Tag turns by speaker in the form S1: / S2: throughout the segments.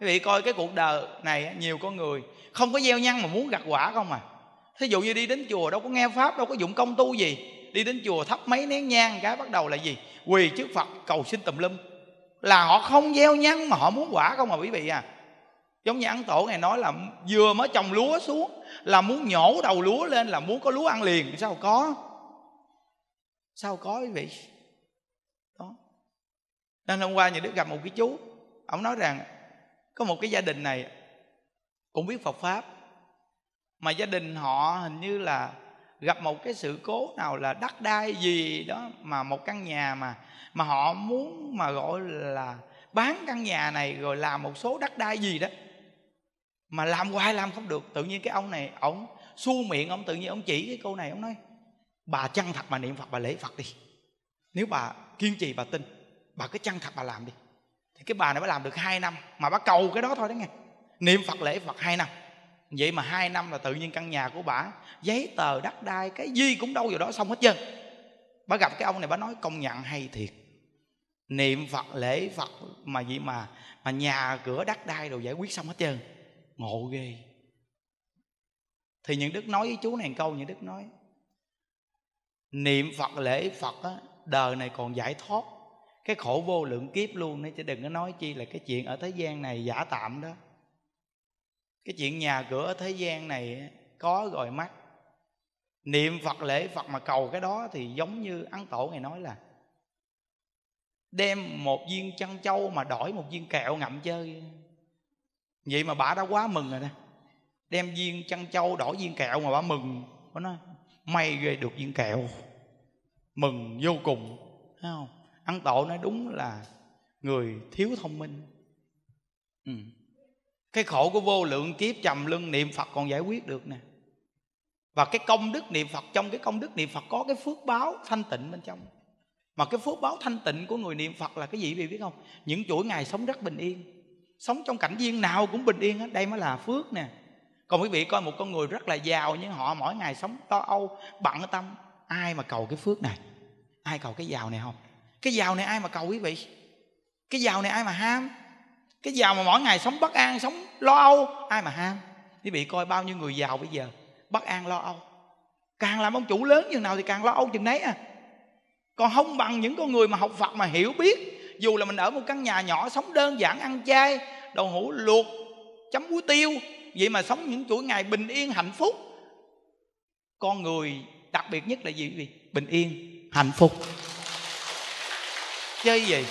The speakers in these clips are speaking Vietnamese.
S1: quý vị coi cái cuộc đời này nhiều con người không có gieo nhân mà muốn gặt quả không à thí dụ như đi đến chùa đâu có nghe pháp đâu có dụng công tu gì đi đến chùa thắp mấy nén nhang cái bắt đầu là gì quỳ trước phật cầu xin tùm lum là họ không gieo nhân mà họ muốn quả không à quý vị à giống như ăn tổ ngày nói là vừa mới trồng lúa xuống là muốn nhổ đầu lúa lên là muốn có lúa ăn liền sao có sao có quý vị đó nên hôm qua nhà đức gặp một cái chú ông nói rằng có một cái gia đình này cũng biết phật pháp mà gia đình họ hình như là gặp một cái sự cố nào là đắt đai gì đó mà một căn nhà mà mà họ muốn mà gọi là bán căn nhà này rồi làm một số đắt đai gì đó mà làm hoài làm không được tự nhiên cái ông này ông xu miệng ông tự nhiên ông chỉ cái câu này ông nói bà chăng thật bà niệm phật bà lễ phật đi nếu bà kiên trì bà tin bà cứ chăng thật bà làm đi thì cái bà này mới làm được 2 năm mà bà cầu cái đó thôi đó nghe niệm phật lễ phật 2 năm vậy mà 2 năm là tự nhiên căn nhà của bà giấy tờ đất đai cái gì cũng đâu vào đó xong hết trơn bà gặp cái ông này bà nói công nhận hay thiệt niệm phật lễ phật mà vậy mà mà nhà cửa đất đai rồi giải quyết xong hết trơn ngộ ghê thì những đức nói với chú này câu những đức nói niệm phật lễ phật á, đời này còn giải thoát cái khổ vô lượng kiếp luôn đấy chứ đừng có nói chi là cái chuyện ở thế gian này giả tạm đó cái chuyện nhà cửa ở thế gian này có rồi mắt niệm phật lễ phật mà cầu cái đó thì giống như ăn tổ ngày nói là đem một viên chăn châu mà đổi một viên kẹo ngậm chơi vậy mà bà đã quá mừng rồi nè đem viên chăn châu đổi viên kẹo mà bà mừng bà nói may ghê được viên kẹo mừng vô cùng thấy không ăn tội nói đúng là người thiếu thông minh ừ. cái khổ của vô lượng kiếp trầm luân niệm phật còn giải quyết được nè và cái công đức niệm phật trong cái công đức niệm phật có cái phước báo thanh tịnh bên trong mà cái phước báo thanh tịnh của người niệm phật là cái gì quý biết không những chuỗi ngày sống rất bình yên sống trong cảnh viên nào cũng bình yên đây mới là phước nè còn quý vị coi một con người rất là giàu nhưng họ mỗi ngày sống to âu bận tâm ai mà cầu cái phước này ai cầu cái giàu này không cái giàu này ai mà cầu quý vị cái giàu này ai mà ham cái giàu mà mỗi ngày sống bất an sống lo âu ai mà ham quý vị coi bao nhiêu người giàu bây giờ bất an lo âu càng làm ông chủ lớn như nào thì càng lo âu chừng đấy à còn không bằng những con người mà học phật mà hiểu biết dù là mình ở một căn nhà nhỏ sống đơn giản ăn chay đậu hũ luộc chấm muối tiêu vậy mà sống những chuỗi ngày bình yên hạnh phúc con người đặc biệt nhất là gì quý bình yên hạnh phúc chơi gì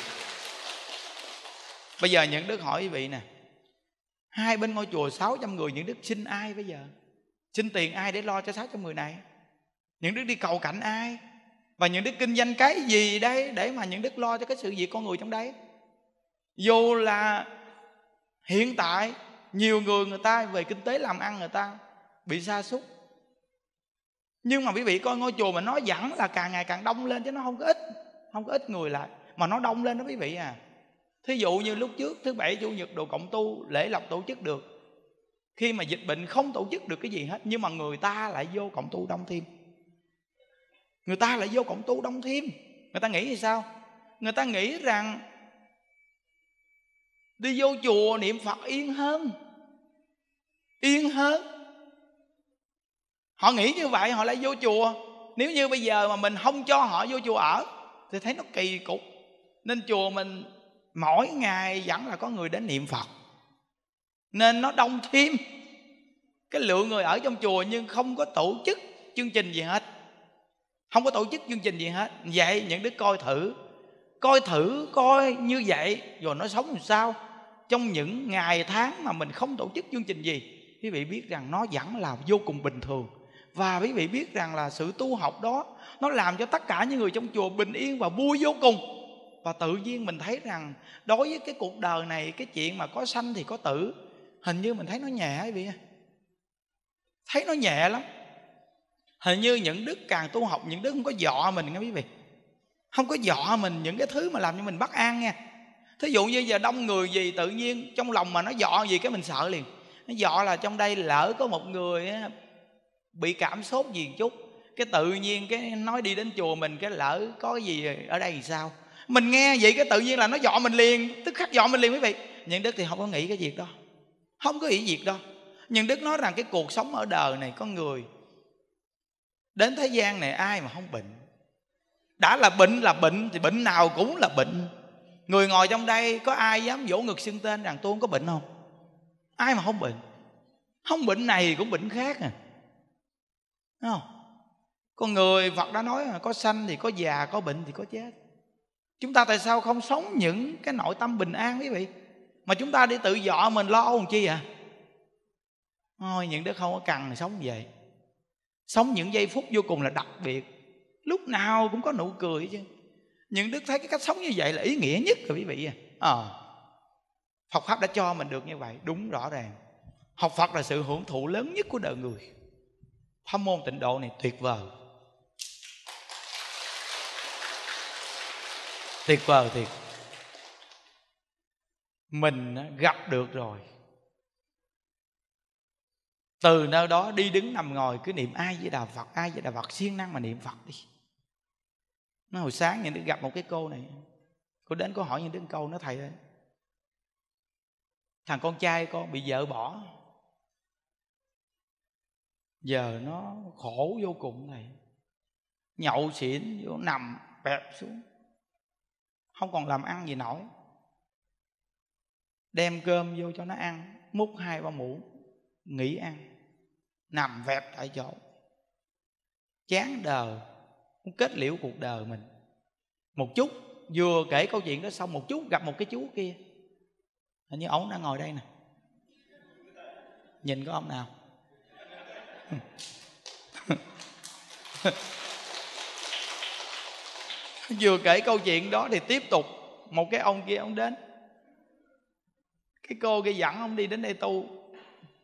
S1: bây giờ những đức hỏi quý vị nè hai bên ngôi chùa 600 người những đức xin ai bây giờ xin tiền ai để lo cho 600 người này những đức đi cầu cảnh ai và những đức kinh doanh cái gì đây để mà những đức lo cho cái sự việc con người trong đấy dù là hiện tại nhiều người người ta về kinh tế làm ăn người ta bị sa sút nhưng mà quý vị coi ngôi chùa mà nói dẫn là càng ngày càng đông lên chứ nó không có ít không có ít người lại mà nó đông lên đó quý vị à thí dụ như lúc trước thứ bảy chủ nhật đồ cộng tu lễ lọc tổ chức được khi mà dịch bệnh không tổ chức được cái gì hết nhưng mà người ta lại vô cộng tu đông thêm người ta lại vô cộng tu đông thêm người ta nghĩ thì sao người ta nghĩ rằng đi vô chùa niệm phật yên hơn yên hơn họ nghĩ như vậy họ lại vô chùa nếu như bây giờ mà mình không cho họ vô chùa ở thì thấy nó kỳ cục nên chùa mình mỗi ngày vẫn là có người đến niệm phật nên nó đông thêm cái lượng người ở trong chùa nhưng không có tổ chức chương trình gì hết không có tổ chức chương trình gì hết vậy những đứa coi thử coi thử coi như vậy rồi nó sống làm sao trong những ngày tháng mà mình không tổ chức chương trình gì quý vị biết rằng nó vẫn là vô cùng bình thường và quý vị biết rằng là sự tu học đó nó làm cho tất cả những người trong chùa bình yên và vui vô cùng và tự nhiên mình thấy rằng đối với cái cuộc đời này cái chuyện mà có sanh thì có tử hình như mình thấy nó nhẹ vậy thấy nó nhẹ lắm hình như những đức càng tu học những đức không có dọa mình nghe quý vị không có dọa mình những cái thứ mà làm cho mình bất an nghe thí dụ như giờ đông người gì tự nhiên trong lòng mà nó dọa gì cái mình sợ liền nó dọa là trong đây lỡ có một người bị cảm sốt gì chút cái tự nhiên cái nói đi đến chùa mình cái lỡ có gì ở đây thì sao mình nghe vậy cái tự nhiên là nó dọn mình liền tức khắc dọn mình liền quý vị nhưng đức thì không có nghĩ cái việc đó không có nghĩ việc đó nhưng đức nói rằng cái cuộc sống ở đời này có người đến thế gian này ai mà không bệnh đã là bệnh là bệnh thì bệnh nào cũng là bệnh người ngồi trong đây có ai dám vỗ ngực xưng tên rằng tôi không có bệnh không ai mà không bệnh không bệnh này cũng bệnh khác à không con người phật đã nói là có sanh thì có già có bệnh thì có chết chúng ta tại sao không sống những cái nội tâm bình an quý vị mà chúng ta đi tự dọ mình lo còn chi à thôi những đứa không có cần thì sống vậy sống những giây phút vô cùng là đặc biệt lúc nào cũng có nụ cười chứ những đức thấy cái cách sống như vậy là ý nghĩa nhất rồi quý vị à ờ Phật Pháp đã cho mình được như vậy Đúng rõ ràng Học Phật là sự hưởng thụ lớn nhất của đời người Pháp môn tịnh độ này tuyệt vời tuyệt vời thiệt mình gặp được rồi từ nơi đó đi đứng nằm ngồi cứ niệm ai với đà phật ai với đà phật siêng năng mà niệm phật đi nó hồi sáng nhìn đức gặp một cái cô này cô đến cô hỏi những đứa câu nó thầy ơi thằng con trai con bị vợ bỏ giờ nó khổ vô cùng này nhậu xỉn vô nằm bẹp xuống không còn làm ăn gì nổi đem cơm vô cho nó ăn múc hai ba muỗng nghỉ ăn nằm vẹp tại chỗ chán đời muốn kết liễu cuộc đời mình một chút vừa kể câu chuyện đó xong một chút gặp một cái chú kia hình như ổng đang ngồi đây nè nhìn có ông nào vừa kể câu chuyện đó thì tiếp tục một cái ông kia ông đến cái cô kia dẫn ông đi đến đây tu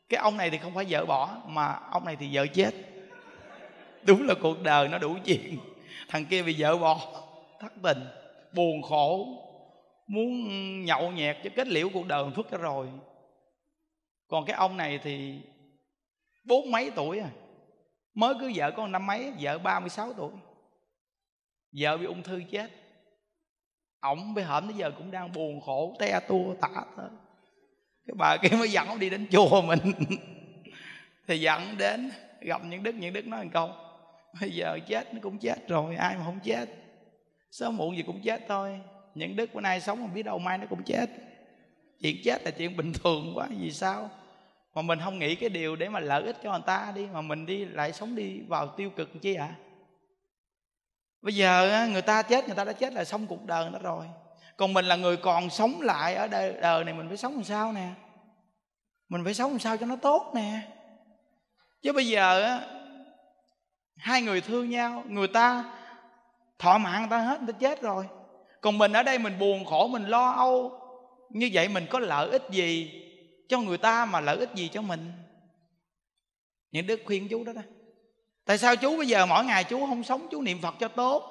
S1: cái ông này thì không phải vợ bỏ mà ông này thì vợ chết đúng là cuộc đời nó đủ chuyện thằng kia bị vợ bỏ thất tình buồn khổ muốn nhậu nhẹt cho kết liễu cuộc đời phức ra rồi còn cái ông này thì bốn mấy tuổi à mới cứ vợ con năm mấy vợ ba mươi sáu tuổi vợ bị ung thư chết ổng với hổm tới giờ cũng đang buồn khổ te tua tả thôi. cái bà kia mới dẫn ổng đi đến chùa mình thì dẫn đến gặp những đức những đức nói một câu bây giờ chết nó cũng chết rồi ai mà không chết sớm muộn gì cũng chết thôi những đức bữa nay sống không biết đâu mai nó cũng chết chuyện chết là chuyện bình thường quá vì sao mà mình không nghĩ cái điều để mà lợi ích cho người ta đi mà mình đi lại sống đi vào tiêu cực chi ạ à? bây giờ người ta chết người ta đã chết là xong cuộc đời nó rồi còn mình là người còn sống lại ở đời, đời này mình phải sống làm sao nè mình phải sống làm sao cho nó tốt nè chứ bây giờ hai người thương nhau người ta thọ mạng người ta hết người ta chết rồi còn mình ở đây mình buồn khổ mình lo âu như vậy mình có lợi ích gì cho người ta mà lợi ích gì cho mình những đức khuyên chú đó đó tại sao chú bây giờ mỗi ngày chú không sống chú niệm phật cho tốt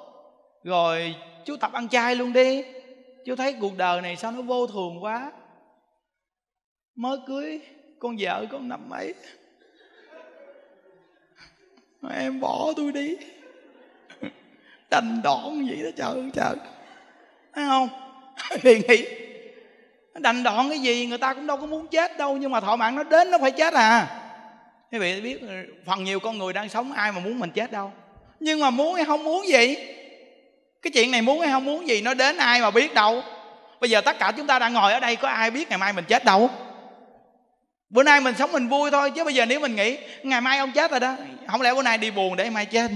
S1: rồi chú tập ăn chay luôn đi chú thấy cuộc đời này sao nó vô thường quá mới cưới con vợ con năm mấy mà em bỏ tôi đi đành đòn vậy đó trời ơi trời thấy không thì nghĩ đành đòn cái gì người ta cũng đâu có muốn chết đâu nhưng mà thọ mạng nó đến nó phải chết à quý vị biết ờ, phần nhiều con người đang sống ai mà muốn mình chết đâu nhưng mà muốn hay không muốn gì cái chuyện này muốn hay không muốn gì nó đến ai mà biết đâu bây giờ tất cả chúng ta đang ngồi ở đây có ai biết ngày mai mình chết đâu bữa nay mình sống mình vui thôi chứ bây giờ nếu mình nghĩ ngày mai ông chết rồi đó không lẽ bữa nay đi buồn để mai chết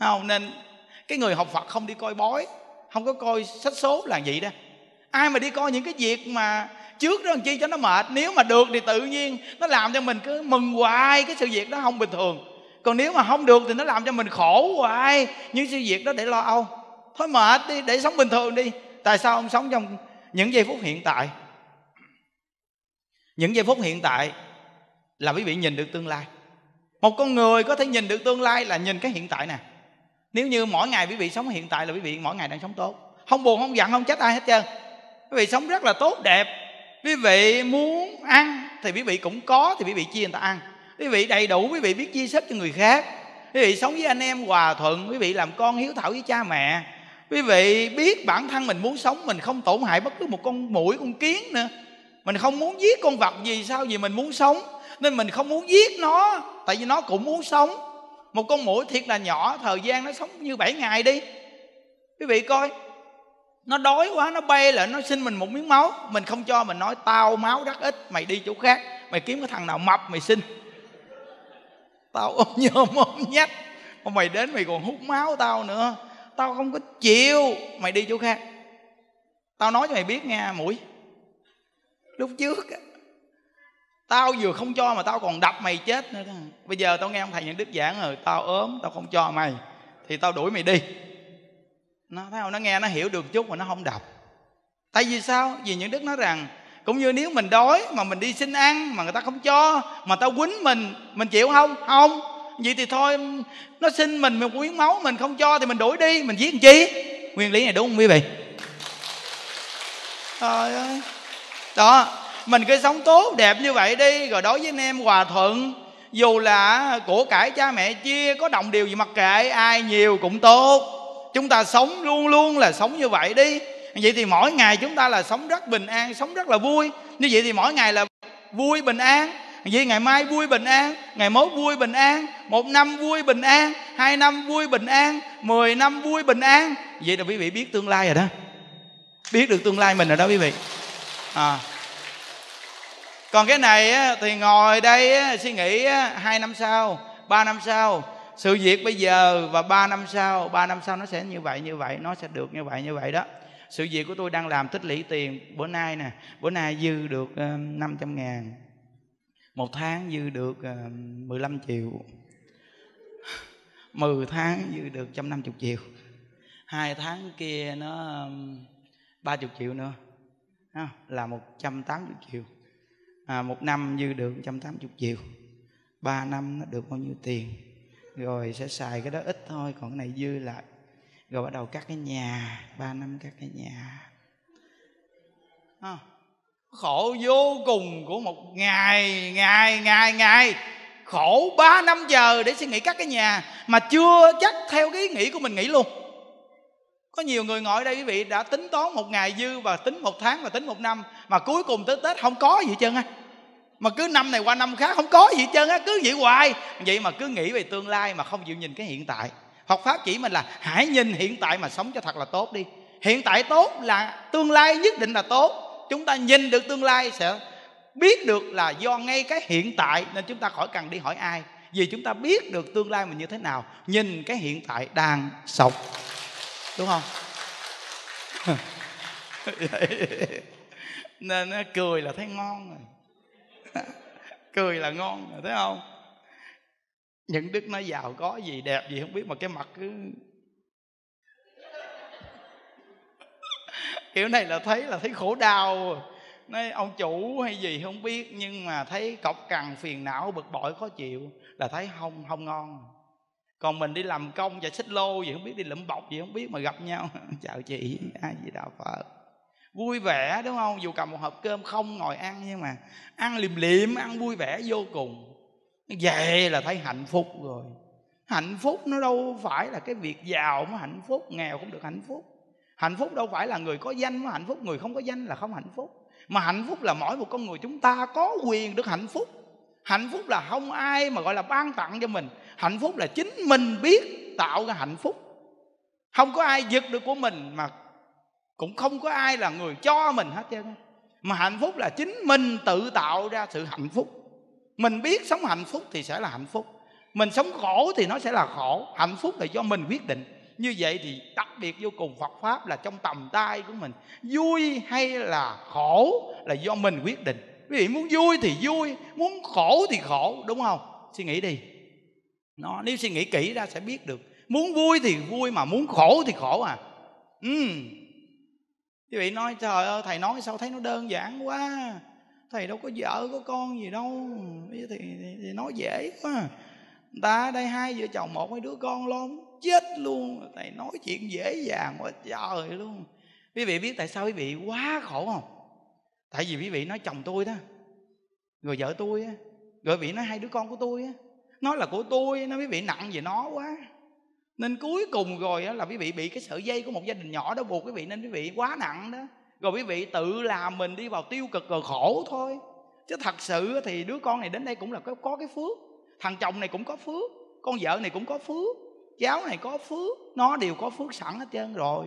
S1: không nên cái người học phật không đi coi bói không có coi sách số là vậy đó ai mà đi coi những cái việc mà trước đó làm chi cho nó mệt nếu mà được thì tự nhiên nó làm cho mình cứ mừng hoài cái sự việc đó không bình thường còn nếu mà không được thì nó làm cho mình khổ hoài những sự việc đó để lo âu thôi mệt đi để sống bình thường đi tại sao ông sống trong những giây phút hiện tại những giây phút hiện tại là quý vị nhìn được tương lai một con người có thể nhìn được tương lai là nhìn cái hiện tại nè nếu như mỗi ngày quý vị sống hiện tại là quý vị mỗi ngày đang sống tốt không buồn không giận không trách ai hết trơn quý vị sống rất là tốt đẹp quý vị muốn ăn thì quý vị cũng có thì quý vị chia người ta ăn quý vị đầy đủ quý vị biết chia sớt cho người khác quý vị sống với anh em hòa thuận quý vị làm con hiếu thảo với cha mẹ quý vị biết bản thân mình muốn sống mình không tổn hại bất cứ một con mũi con kiến nữa mình không muốn giết con vật gì sao vì mình muốn sống nên mình không muốn giết nó tại vì nó cũng muốn sống một con mũi thiệt là nhỏ thời gian nó sống như 7 ngày đi quý vị coi nó đói quá nó bay lại nó xin mình một miếng máu mình không cho mình nói tao máu rất ít mày đi chỗ khác mày kiếm cái thằng nào mập mày xin tao ôm nhôm ôm nhách mà mày đến mày còn hút máu tao nữa tao không có chịu mày đi chỗ khác tao nói cho mày biết nghe mũi lúc trước tao vừa không cho mà tao còn đập mày chết nữa bây giờ tao nghe ông thầy nhận đức giảng rồi tao ốm tao không cho mày thì tao đuổi mày đi nó thấy không nó nghe nó hiểu được chút mà nó không đọc tại vì sao vì những đức nói rằng cũng như nếu mình đói mà mình đi xin ăn mà người ta không cho mà tao quýnh mình mình chịu không không vậy thì thôi nó xin mình mình quyến máu mình không cho thì mình đuổi đi mình giết chi nguyên lý này đúng không quý vị
S2: trời ơi
S1: đó mình cứ sống tốt đẹp như vậy đi rồi đối với anh em hòa thuận dù là của cải cha mẹ chia có đồng điều gì mặc kệ ai nhiều cũng tốt chúng ta sống luôn luôn là sống như vậy đi vậy thì mỗi ngày chúng ta là sống rất bình an sống rất là vui như vậy thì mỗi ngày là vui bình an vậy ngày mai vui bình an ngày mốt vui bình an một năm vui bình an hai năm vui bình an mười năm vui bình an vậy là quý vị biết tương lai rồi đó biết được tương lai mình rồi đó quý vị à. còn cái này thì ngồi đây suy nghĩ hai năm sau ba năm sau sự việc bây giờ và ba năm sau ba năm sau nó sẽ như vậy như vậy nó sẽ được như vậy như vậy đó sự việc của tôi đang làm tích lũy tiền bữa nay nè bữa nay dư được ờ, năm trăm ngàn một tháng dư được uh, ờ, 15 triệu 10 tháng dư được 150 triệu hai tháng kia nó ba chục triệu nữa à, là 180 triệu à, một năm dư được 180 triệu ba năm nó được bao nhiêu tiền rồi sẽ xài cái đó ít thôi còn cái này dư lại rồi bắt đầu cắt cái nhà ba năm cắt cái nhà à, khổ vô cùng của một ngày ngày ngày ngày khổ ba năm giờ để suy nghĩ cắt cái nhà mà chưa chắc theo cái ý nghĩ của mình nghĩ luôn có nhiều người ngồi đây quý vị đã tính toán một ngày dư và tính một tháng và tính một năm mà cuối cùng tới tết không có gì hết trơn á mà cứ năm này qua năm khác không có gì hết trơn á cứ vậy hoài vậy mà cứ nghĩ về tương lai mà không chịu nhìn cái hiện tại học pháp chỉ mình là hãy nhìn hiện tại mà sống cho thật là tốt đi hiện tại tốt là tương lai nhất định là tốt chúng ta nhìn được tương lai sẽ biết được là do ngay cái hiện tại nên chúng ta khỏi cần đi hỏi ai vì chúng ta biết được tương lai mình như thế nào nhìn cái hiện tại đang sống đúng không nên nó cười là thấy ngon rồi cười là ngon thấy không những đức nó giàu có gì đẹp gì không biết mà cái mặt cứ kiểu này là thấy là thấy khổ đau nói ông chủ hay gì không biết nhưng mà thấy cọc cằn phiền não bực bội khó chịu là thấy không không ngon còn mình đi làm công và xích lô gì không biết đi lụm bọc gì không biết mà gặp nhau chào chị ai gì đạo phật vui vẻ đúng không dù cầm một hộp cơm không ngồi ăn nhưng mà ăn liềm liệm ăn vui vẻ vô cùng vậy là thấy hạnh phúc rồi hạnh phúc nó đâu phải là cái việc giàu mới hạnh phúc nghèo cũng được hạnh phúc hạnh phúc đâu phải là người có danh mới hạnh phúc người không có danh là không hạnh phúc mà hạnh phúc là mỗi một con người chúng ta có quyền được hạnh phúc hạnh phúc là không ai mà gọi là ban tặng cho mình hạnh phúc là chính mình biết tạo ra hạnh phúc không có ai giật được của mình mà cũng không có ai là người cho mình hết trơn mà hạnh phúc là chính mình tự tạo ra sự hạnh phúc mình biết sống hạnh phúc thì sẽ là hạnh phúc mình sống khổ thì nó sẽ là khổ hạnh phúc là do mình quyết định như vậy thì đặc biệt vô cùng phật pháp là trong tầm tay của mình vui hay là khổ là do mình quyết định quý vị muốn vui thì vui muốn khổ thì khổ đúng không suy nghĩ đi nó nếu suy nghĩ kỹ ra sẽ biết được muốn vui thì vui mà muốn khổ thì khổ à ừ, quý vị nói trời ơi thầy nói sao thấy nó đơn giản quá thầy đâu có vợ có con gì đâu thì, thì, nói dễ quá người ta đây hai vợ chồng một mấy đứa con lo chết luôn thầy nói chuyện dễ dàng quá trời luôn quý vị biết tại sao quý vị quá khổ không tại vì quý vị nói chồng tôi đó rồi vợ tôi á rồi quý vị nói hai đứa con của tôi á nói là của tôi nó quý vị nặng về nó quá nên cuối cùng rồi là quý vị bị cái sợi dây của một gia đình nhỏ đó buộc quý vị nên quý vị quá nặng đó rồi quý vị tự làm mình đi vào tiêu cực rồi khổ thôi chứ thật sự thì đứa con này đến đây cũng là có, có cái phước thằng chồng này cũng có phước con vợ này cũng có phước cháu này có phước nó đều có phước sẵn hết trơn rồi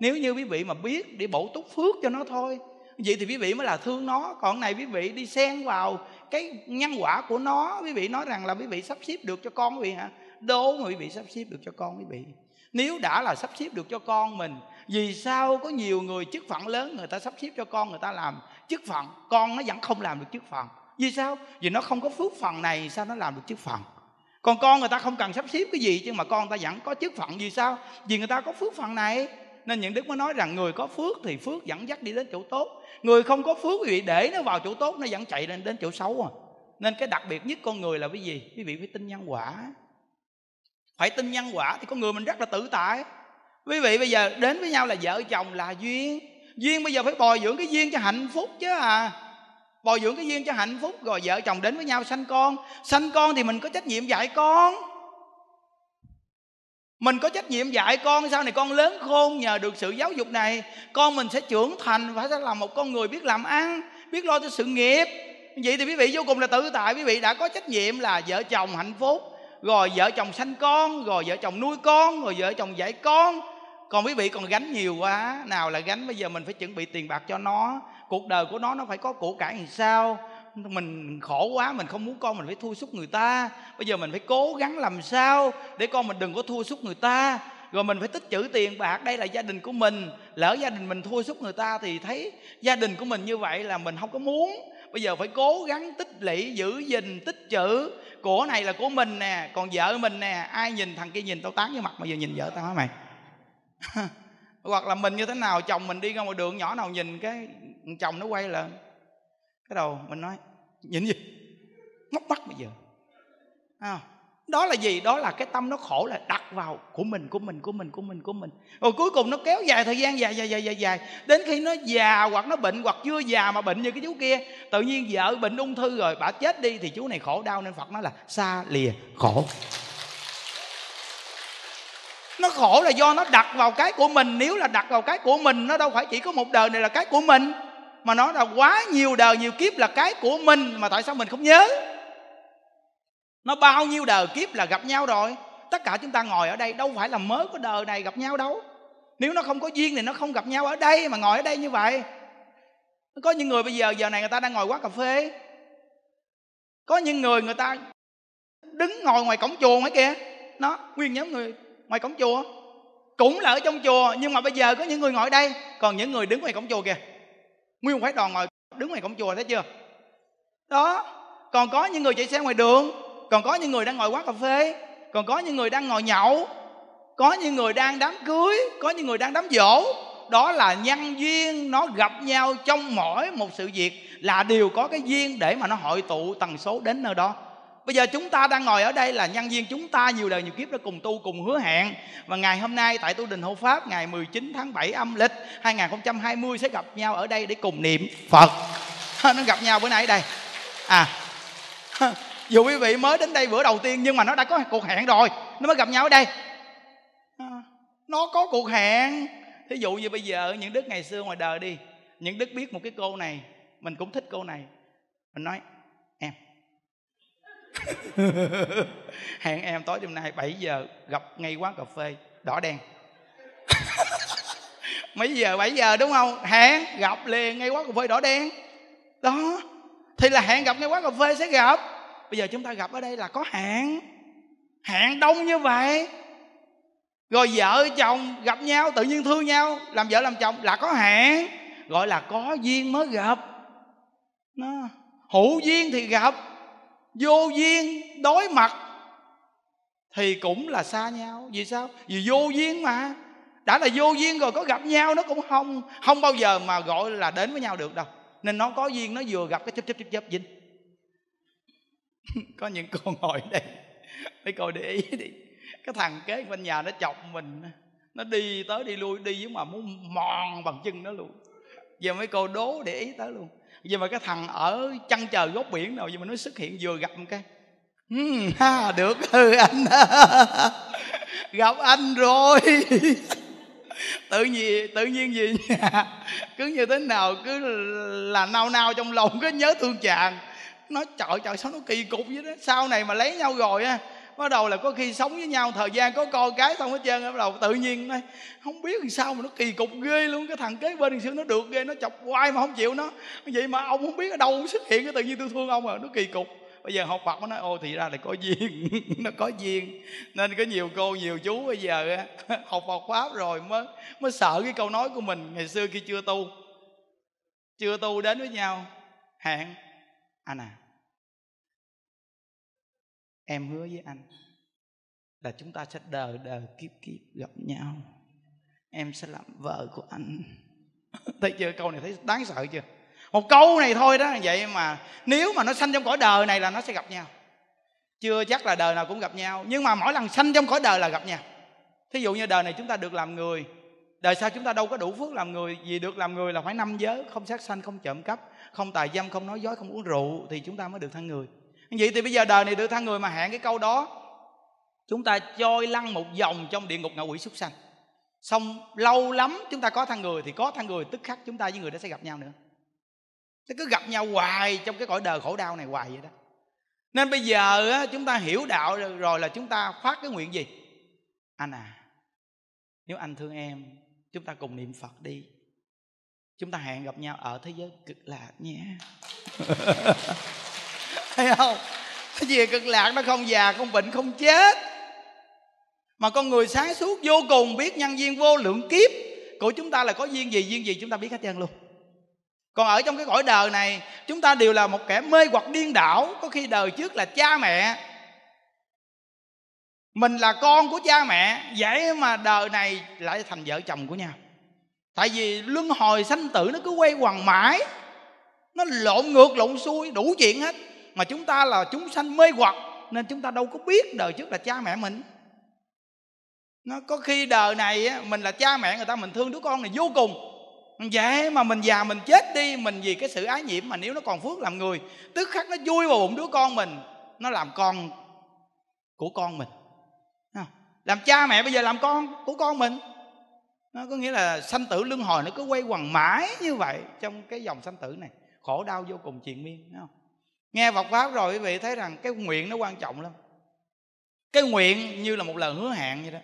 S1: nếu như quý vị mà biết để bổ túc phước cho nó thôi vậy thì quý vị mới là thương nó còn này quý vị đi xen vào cái nhân quả của nó quý vị nói rằng là quý vị sắp xếp được cho con quý vị hả đố mà quý vị sắp xếp được cho con quý vị nếu đã là sắp xếp được cho con mình vì sao có nhiều người chức phận lớn người ta sắp xếp cho con người ta làm chức phận con nó vẫn không làm được chức phận vì sao vì nó không có phước phần này sao nó làm được chức phận còn con người ta không cần sắp xếp cái gì nhưng mà con người ta vẫn có chức phận vì sao vì người ta có phước phần này nên những đức mới nói rằng người có phước thì phước dẫn dắt đi đến chỗ tốt người không có phước quý để nó vào chỗ tốt nó vẫn chạy lên đến chỗ xấu à nên cái đặc biệt nhất con người là cái gì quý vị phải tin nhân quả phải tin nhân quả thì con người mình rất là tự tại quý vị bây giờ đến với nhau là vợ chồng là duyên duyên bây giờ phải bồi dưỡng cái duyên cho hạnh phúc chứ à bồi dưỡng cái duyên cho hạnh phúc rồi vợ chồng đến với nhau sanh con sanh con thì mình có trách nhiệm dạy con mình có trách nhiệm dạy con sau này con lớn khôn nhờ được sự giáo dục này con mình sẽ trưởng thành và sẽ là một con người biết làm ăn biết lo cho sự nghiệp vậy thì quý vị vô cùng là tự tại quý vị đã có trách nhiệm là vợ chồng hạnh phúc rồi vợ chồng sanh con rồi vợ chồng nuôi con rồi vợ chồng dạy con còn quý vị còn gánh nhiều quá nào là gánh bây giờ mình phải chuẩn bị tiền bạc cho nó cuộc đời của nó nó phải có củ cải thì sao mình khổ quá mình không muốn con mình phải thua sút người ta bây giờ mình phải cố gắng làm sao để con mình đừng có thua sút người ta rồi mình phải tích chữ tiền bạc đây là gia đình của mình lỡ gia đình mình thua sút người ta thì thấy gia đình của mình như vậy là mình không có muốn bây giờ phải cố gắng tích lũy giữ gìn tích chữ của này là của mình nè còn vợ mình nè ai nhìn thằng kia nhìn tao tán với mặt mà giờ nhìn vợ tao hả mày hoặc là mình như thế nào chồng mình đi ra ngoài đường nhỏ nào nhìn cái chồng nó quay lại cái đầu mình nói nhìn gì móc mắt bây giờ à, đó là gì đó là cái tâm nó khổ là đặt vào của mình của mình của mình của mình của mình rồi cuối cùng nó kéo dài thời gian dài dài dài dài dài đến khi nó già hoặc nó bệnh hoặc chưa già mà bệnh như cái chú kia tự nhiên vợ bệnh ung thư rồi bà chết đi thì chú này khổ đau nên phật nói là xa lìa khổ nó khổ là do nó đặt vào cái của mình nếu là đặt vào cái của mình nó đâu phải chỉ có một đời này là cái của mình mà nó là quá nhiều đời nhiều kiếp là cái của mình mà tại sao mình không nhớ nó bao nhiêu đời kiếp là gặp nhau rồi tất cả chúng ta ngồi ở đây đâu phải là mới của đời này gặp nhau đâu nếu nó không có duyên thì nó không gặp nhau ở đây mà ngồi ở đây như vậy có những người bây giờ giờ này người ta đang ngồi quán cà phê có những người người ta đứng ngồi ngoài cổng chùa mấy kia nó nguyên nhóm người ngoài cổng chùa cũng là ở trong chùa nhưng mà bây giờ có những người ngồi đây còn những người đứng ngoài cổng chùa kìa nguyên phái đoàn ngồi đứng ngoài cổng chùa thấy chưa đó còn có những người chạy xe ngoài đường còn có những người đang ngồi quán cà phê còn có những người đang ngồi nhậu có những người đang đám cưới có những người đang đám dỗ đó là nhân duyên nó gặp nhau trong mỗi một sự việc là đều có cái duyên để mà nó hội tụ tần số đến nơi đó bây giờ chúng ta đang ngồi ở đây là nhân duyên chúng ta nhiều đời nhiều kiếp đã cùng tu cùng hứa hẹn và ngày hôm nay tại tu đình hộ pháp ngày 19 tháng 7 âm lịch 2020 sẽ gặp nhau ở đây để cùng niệm Phật nó gặp nhau bữa nay ở đây à dù quý vị mới đến đây bữa đầu tiên nhưng mà nó đã có cuộc hẹn rồi nó mới gặp nhau ở đây à, nó có cuộc hẹn thí dụ như bây giờ những đức ngày xưa ngoài đời đi những đức biết một cái cô này mình cũng thích cô này mình nói em hẹn em tối đêm nay 7 giờ gặp ngay quán cà phê đỏ đen mấy giờ 7 giờ đúng không hẹn gặp liền ngay quán cà phê đỏ đen đó thì là hẹn gặp ngay quán cà phê sẽ gặp bây giờ chúng ta gặp ở đây là có hạn hạn đông như vậy rồi vợ chồng gặp nhau tự nhiên thương nhau làm vợ làm chồng là có hạn gọi là có duyên mới gặp nó hữu duyên thì gặp vô duyên đối mặt thì cũng là xa nhau vì sao vì vô duyên mà đã là vô duyên rồi có gặp nhau nó cũng không không bao giờ mà gọi là đến với nhau được đâu nên nó có duyên nó vừa gặp cái chấp chấp chấp chấp dính có những cô ngồi đây mấy cô để ý đi cái thằng kế bên nhà nó chọc mình nó đi tới đi lui đi nhưng mà muốn mòn bằng chân nó luôn giờ mấy cô đố để ý tới luôn giờ mà cái thằng ở chăn trời góc biển nào giờ mà nó xuất hiện vừa gặp một cái
S2: hmm, ha được ừ anh
S1: gặp anh rồi tự nhiên tự nhiên gì cứ như thế nào cứ là nao nao trong lòng cứ nhớ thương chàng nó trời trời sao nó kỳ cục vậy đó sau này mà lấy nhau rồi á bắt đầu là có khi sống với nhau thời gian có coi cái xong hết trơn bắt đầu tự nhiên nói không biết làm sao mà nó kỳ cục ghê luôn cái thằng kế bên xưa nó được ghê nó chọc hoài mà không chịu nó vậy mà ông không biết ở đâu xuất hiện cái tự nhiên tôi thương ông rồi à, nó kỳ cục bây giờ học Phật nó nói ô thì ra là có duyên nó có duyên nên có nhiều cô nhiều chú bây giờ học Phật pháp rồi mới mới sợ cái câu nói của mình ngày xưa khi chưa tu chưa tu đến với nhau hẹn anh à em hứa với anh là chúng ta sẽ đời đời kiếp kiếp gặp nhau em sẽ làm vợ của anh thấy chưa câu này thấy đáng sợ chưa một câu này thôi đó vậy mà nếu mà nó sanh trong cõi đời này là nó sẽ gặp nhau chưa chắc là đời nào cũng gặp nhau nhưng mà mỗi lần sanh trong cõi đời là gặp nhau thí dụ như đời này chúng ta được làm người đời sau chúng ta đâu có đủ phước làm người vì được làm người là phải năm giới không sát sanh không trộm cắp không tà dâm không nói dối không uống rượu thì chúng ta mới được thăng người vậy thì bây giờ đời này được tha người mà hẹn cái câu đó chúng ta trôi lăn một vòng trong địa ngục ngạ quỷ súc sanh xong lâu lắm chúng ta có thằng người thì có thằng người tức khắc chúng ta với người đó sẽ gặp nhau nữa nó cứ gặp nhau hoài trong cái cõi đời khổ đau này hoài vậy đó nên bây giờ á, chúng ta hiểu đạo rồi là chúng ta phát cái nguyện gì anh à nếu anh thương em chúng ta cùng niệm phật đi chúng ta hẹn gặp nhau ở thế giới cực lạc nhé thấy không cái gì cực lạc nó không già không bệnh không chết mà con người sáng suốt vô cùng biết nhân duyên vô lượng kiếp của chúng ta là có duyên gì duyên gì chúng ta biết hết trơn luôn còn ở trong cái cõi đời này chúng ta đều là một kẻ mê hoặc điên đảo có khi đời trước là cha mẹ mình là con của cha mẹ vậy mà đời này lại thành vợ chồng của nhau tại vì luân hồi sanh tử nó cứ quay quằn mãi nó lộn ngược lộn xuôi đủ chuyện hết mà chúng ta là chúng sanh mê hoặc nên chúng ta đâu có biết đời trước là cha mẹ mình nó có khi đời này mình là cha mẹ người ta mình thương đứa con này vô cùng vậy mà mình già mình chết đi mình vì cái sự ái nhiễm mà nếu nó còn phước làm người tức khắc nó vui vào bụng đứa con mình nó làm con của con mình làm cha mẹ bây giờ làm con của con mình nó có nghĩa là sanh tử luân hồi nó cứ quay quần mãi như vậy trong cái dòng sanh tử này khổ đau vô cùng triền miên không nghe Phật pháp rồi quý vị thấy rằng cái nguyện nó quan trọng lắm cái nguyện như là một lời hứa hẹn vậy đó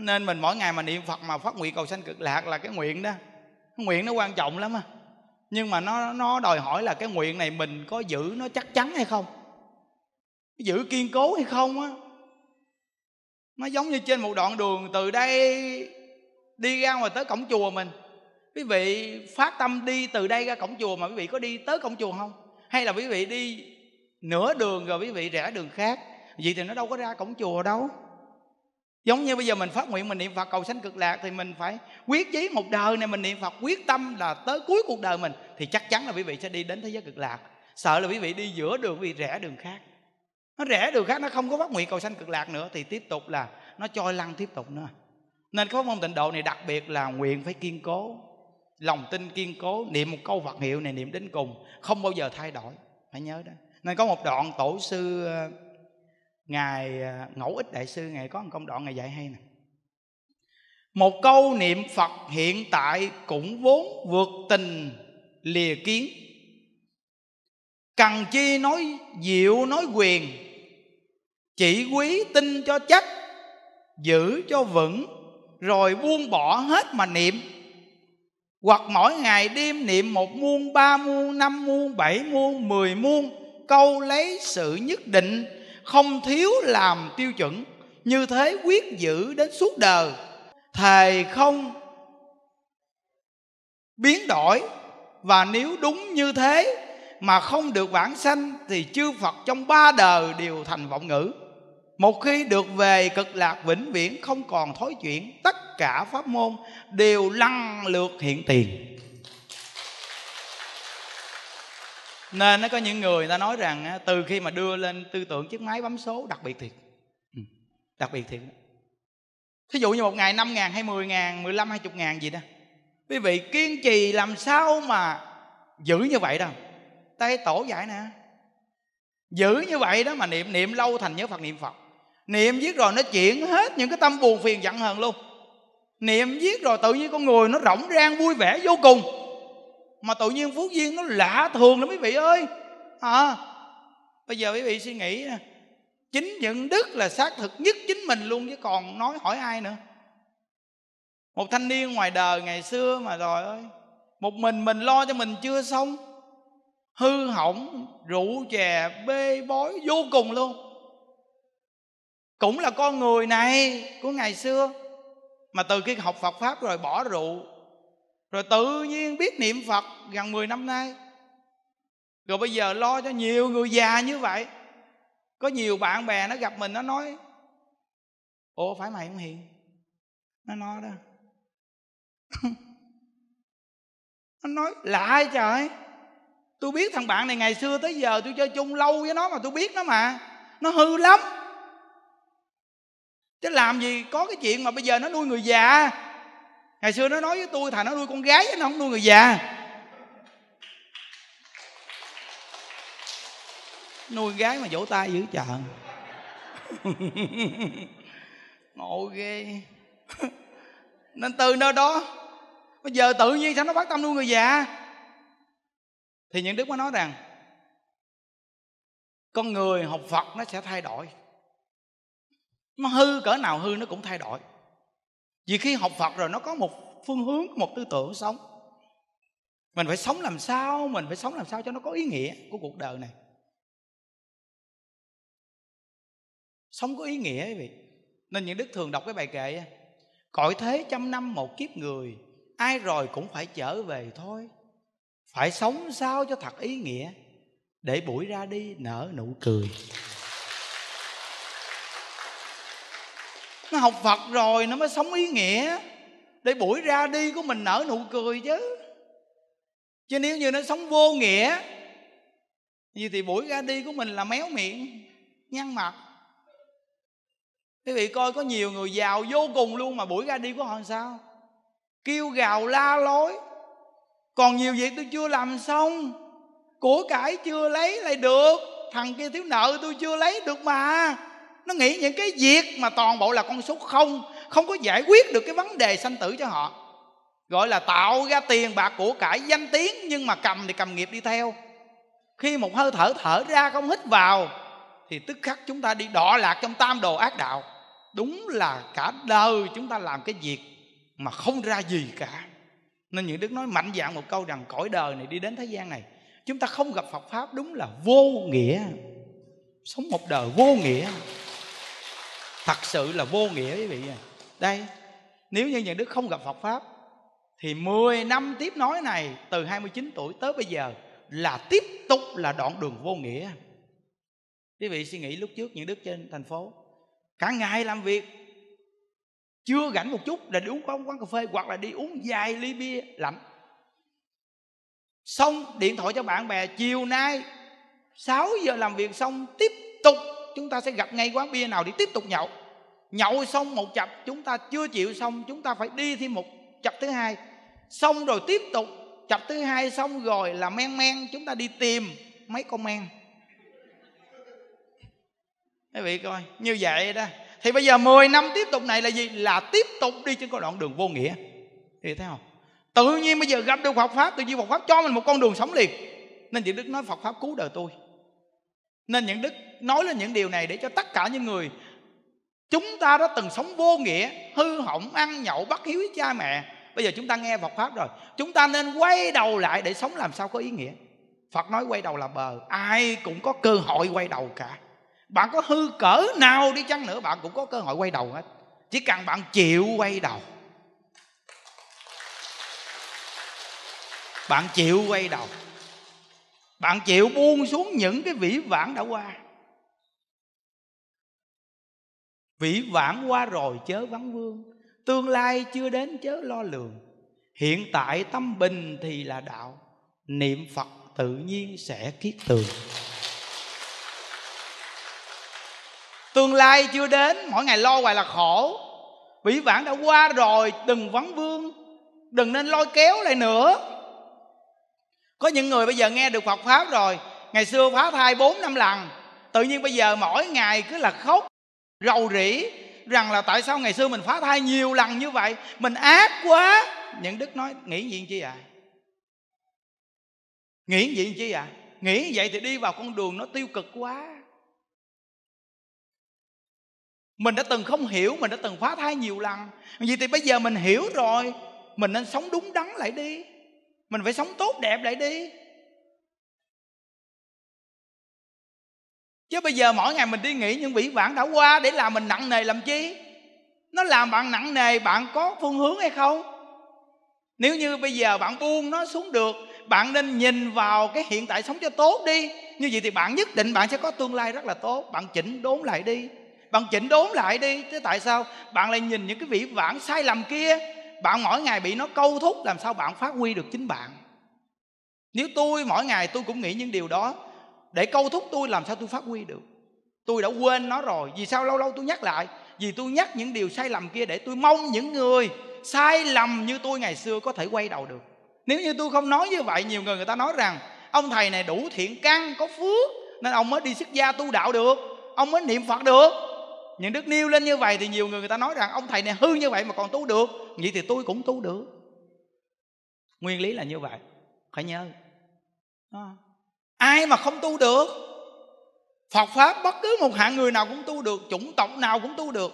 S1: nên mình mỗi ngày mà niệm Phật mà phát nguyện cầu sanh cực lạc là cái nguyện đó cái nguyện nó quan trọng lắm à nhưng mà nó nó đòi hỏi là cái nguyện này mình có giữ nó chắc chắn hay không giữ kiên cố hay không á nó giống như trên một đoạn đường từ đây đi ra ngoài tới cổng chùa mình quý vị phát tâm đi từ đây ra cổng chùa mà quý vị có đi tới cổng chùa không hay là quý vị đi nửa đường rồi quý vị rẽ đường khác vậy thì nó đâu có ra cổng chùa đâu giống như bây giờ mình phát nguyện mình niệm phật cầu sanh cực lạc thì mình phải quyết chí một đời này mình niệm phật quyết tâm là tới cuối cuộc đời mình thì chắc chắn là quý vị sẽ đi đến thế giới cực lạc sợ là quý vị đi giữa đường vì rẽ đường khác nó rẽ đường khác nó không có phát nguyện cầu sanh cực lạc nữa thì tiếp tục là nó trôi lăn tiếp tục nữa nên có môn tịnh độ này đặc biệt là nguyện phải kiên cố lòng tin kiên cố niệm một câu Phật hiệu này niệm đến cùng không bao giờ thay đổi phải nhớ đó nên có một đoạn tổ sư ờ, ngài ờ, ngẫu ích đại sư ngài có một công đoạn ngài dạy hay nè một câu niệm phật hiện tại cũng vốn vượt tình lìa kiến cần chi nói diệu nói quyền chỉ quý tin cho chắc giữ cho vững rồi buông bỏ hết mà niệm hoặc mỗi ngày đêm niệm một muôn ba muôn năm muôn bảy muôn mười muôn câu lấy sự nhất định không thiếu làm tiêu chuẩn như thế quyết giữ đến suốt đời thề không biến đổi và nếu đúng như thế mà không được vãng sanh thì chư phật trong ba đời đều thành vọng ngữ một khi được về cực lạc vĩnh viễn không còn thối chuyển tất cả pháp môn đều lăn lượt hiện tiền nên nó có những người ta nói rằng từ khi mà đưa lên tư tưởng chiếc máy bấm số đặc biệt thiệt ừ, đặc biệt thiệt thí dụ như một ngày năm ngàn hay mười ngàn mười lăm hai chục ngàn gì đó quý vị kiên trì làm sao mà giữ như vậy đâu tay tổ dạy nè giữ như vậy đó mà niệm niệm lâu thành nhớ phật niệm phật niệm viết rồi nó chuyển hết những cái tâm buồn phiền giận hờn luôn niệm viết rồi tự nhiên con người nó rộng rang vui vẻ vô cùng mà tự nhiên phước duyên nó lạ thường lắm quý vị ơi à, bây giờ quý vị suy nghĩ chính những đức là xác thực nhất chính mình luôn chứ còn nói hỏi ai nữa một thanh niên ngoài đời ngày xưa mà rồi ơi một mình mình lo cho mình chưa xong hư hỏng rượu chè bê bối vô cùng luôn cũng là con người này của ngày xưa mà từ khi học Phật pháp rồi bỏ rượu rồi tự nhiên biết niệm Phật gần 10 năm nay rồi bây giờ lo cho nhiều người già như vậy có nhiều bạn bè nó gặp mình nó nói ồ phải mày không hiền nó nói đó nó nói lạ trời tôi biết thằng bạn này ngày xưa tới giờ tôi chơi chung lâu với nó mà tôi biết nó mà nó hư lắm chứ làm gì có cái chuyện mà bây giờ nó nuôi người già ngày xưa nó nói với tôi thà nó nuôi con gái chứ nó không nuôi người già nuôi gái mà vỗ tay dữ chợ ngộ ghê nên từ nơi đó bây giờ tự nhiên sao nó bắt tâm nuôi người già thì những đức mới nói rằng con người học phật nó sẽ thay đổi nó hư cỡ nào hư nó cũng thay đổi vì khi học phật rồi nó có một phương hướng một tư tưởng sống mình phải sống làm sao mình phải sống làm sao cho nó có ý nghĩa của cuộc đời này sống có ý nghĩa quý vị nên những đức thường đọc cái bài kệ cõi thế trăm năm một kiếp người ai rồi cũng phải trở về thôi phải sống sao cho thật ý nghĩa để buổi ra đi nở nụ cười nó học phật rồi nó mới sống ý nghĩa để buổi ra đi của mình nở nụ cười chứ chứ nếu như nó sống vô nghĩa vì thì buổi ra đi của mình là méo miệng nhăn mặt quý vị coi có nhiều người giàu vô cùng luôn mà buổi ra đi của họ làm sao kêu gào la lối còn nhiều việc tôi chưa làm xong của cải chưa lấy lại được thằng kia thiếu nợ tôi chưa lấy được mà nó nghĩ những cái việc mà toàn bộ là con số không không có giải quyết được cái vấn đề sanh tử cho họ gọi là tạo ra tiền bạc của cải danh tiếng nhưng mà cầm thì cầm nghiệp đi theo khi một hơi thở thở ra không hít vào thì tức khắc chúng ta đi đọa lạc trong tam đồ ác đạo đúng là cả đời chúng ta làm cái việc mà không ra gì cả nên những đức nói mạnh dạng một câu rằng cõi đời này đi đến thế gian này chúng ta không gặp phật pháp đúng là vô nghĩa sống một đời vô nghĩa thật sự là vô nghĩa quý vị đây nếu như nhà đức không gặp Phật pháp thì 10 năm tiếp nói này từ 29 tuổi tới bây giờ là tiếp tục là đoạn đường vô nghĩa quý vị suy nghĩ lúc trước những đức trên thành phố cả ngày làm việc chưa rảnh một chút là đi uống quán, quán cà phê hoặc là đi uống vài ly bia lạnh xong điện thoại cho bạn bè chiều nay 6 giờ làm việc xong tiếp tục chúng ta sẽ gặp ngay quán bia nào để tiếp tục nhậu nhậu xong một chập chúng ta chưa chịu xong chúng ta phải đi thêm một chập thứ hai xong rồi tiếp tục chập thứ hai xong rồi là men men chúng ta đi tìm mấy con men các vị coi như vậy đó thì bây giờ 10 năm tiếp tục này là gì là tiếp tục đi trên con đoạn đường vô nghĩa thì thấy không tự nhiên bây giờ gặp được Phật pháp tự nhiên Phật pháp cho mình một con đường sống liền nên chị Đức nói Phật pháp cứu đời tôi nên những đức nói lên những điều này để cho tất cả những người chúng ta đã từng sống vô nghĩa hư hỏng ăn nhậu bắt hiếu với cha mẹ bây giờ chúng ta nghe Phật pháp rồi chúng ta nên quay đầu lại để sống làm sao có ý nghĩa Phật nói quay đầu là bờ ai cũng có cơ hội quay đầu cả bạn có hư cỡ nào đi chăng nữa bạn cũng có cơ hội quay đầu hết chỉ cần bạn chịu quay đầu bạn chịu quay đầu bạn chịu buông xuống những cái vĩ vãng đã qua vĩ vãng qua rồi chớ vắng vương tương lai chưa đến chớ lo lường hiện tại tâm bình thì là đạo niệm phật tự nhiên sẽ kiết tường tương lai chưa đến mỗi ngày lo hoài là khổ vĩ vãng đã qua rồi đừng vắng vương đừng nên lôi kéo lại nữa có những người bây giờ nghe được Phật pháp rồi ngày xưa phá thai 4 năm lần tự nhiên bây giờ mỗi ngày cứ là khóc rầu rĩ rằng là tại sao ngày xưa mình phá thai nhiều lần như vậy mình ác quá những đức nói nghĩ gì chi ạ à? nghĩ gì chi ạ à? nghĩ vậy thì đi vào con đường nó tiêu cực quá mình đã từng không hiểu mình đã từng phá thai nhiều lần vì thì bây giờ mình hiểu rồi mình nên sống đúng đắn lại đi mình phải sống tốt đẹp lại đi chứ bây giờ mỗi ngày mình đi nghĩ những vị vãng đã qua để làm mình nặng nề làm chi nó làm bạn nặng nề bạn có phương hướng hay không nếu như bây giờ bạn buông nó xuống được bạn nên nhìn vào cái hiện tại sống cho tốt đi như vậy thì bạn nhất định bạn sẽ có tương lai rất là tốt bạn chỉnh đốn lại đi bạn chỉnh đốn lại đi chứ tại sao bạn lại nhìn những cái vĩ vãng sai lầm kia bạn mỗi ngày bị nó câu thúc làm sao bạn phát huy được chính bạn nếu tôi mỗi ngày tôi cũng nghĩ những điều đó để câu thúc tôi làm sao tôi phát huy được tôi đã quên nó rồi vì sao lâu lâu tôi nhắc lại vì tôi nhắc những điều sai lầm kia để tôi mong những người sai lầm như tôi ngày xưa có thể quay đầu được nếu như tôi không nói như vậy nhiều người người ta nói rằng ông thầy này đủ thiện căn có phước nên ông mới đi xuất gia tu đạo được ông mới niệm phật được những đức nêu lên như vậy thì nhiều người người ta nói rằng ông thầy này hư như vậy mà còn tu được vậy thì tôi cũng tu được nguyên lý là như vậy phải nhớ à. ai mà không tu được phật pháp bất cứ một hạng người nào cũng tu được chủng tộc nào cũng tu được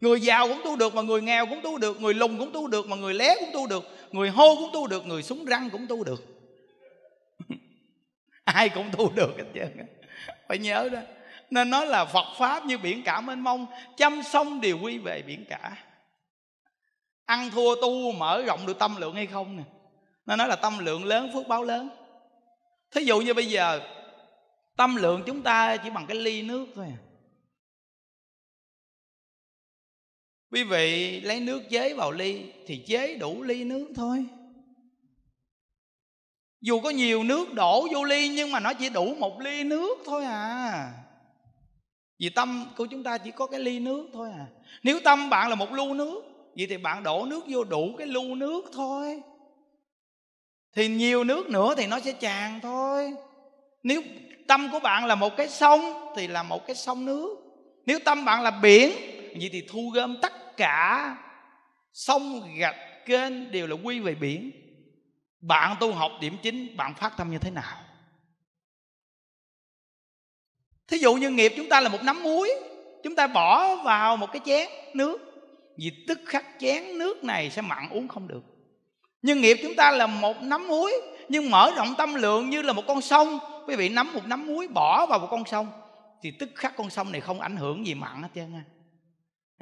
S1: người giàu cũng tu được mà người nghèo cũng tu được người lùng cũng tu được mà người lé cũng tu được người hô cũng tu được người súng răng cũng tu được ai cũng tu được hết trơn phải nhớ đó nên nói là phật pháp như biển cả mênh mông chăm sông đều quy về biển cả ăn thua tu mở rộng được tâm lượng hay không nè nó nói là tâm lượng lớn phước báo lớn thí dụ như bây giờ tâm lượng chúng ta chỉ bằng cái ly nước thôi à. quý vị lấy nước chế vào ly thì chế đủ ly nước thôi dù có nhiều nước đổ vô ly nhưng mà nó chỉ đủ một ly nước thôi à vì tâm của chúng ta chỉ có cái ly nước thôi à nếu tâm bạn là một lu nước vậy thì bạn đổ nước vô đủ cái lu nước thôi thì nhiều nước nữa thì nó sẽ tràn thôi nếu tâm của bạn là một cái sông thì là một cái sông nước nếu tâm bạn là biển vậy thì thu gom tất cả sông gạch kênh đều là quy về biển bạn tu học điểm chính bạn phát tâm như thế nào thí dụ như nghiệp chúng ta là một nắm muối chúng ta bỏ vào một cái chén nước vì tức khắc chén nước này sẽ mặn uống không được nhưng nghiệp chúng ta là một nắm muối nhưng mở rộng tâm lượng như là một con sông quý vị nắm một nắm muối bỏ vào một con sông thì tức khắc con sông này không ảnh hưởng gì mặn hết trơn à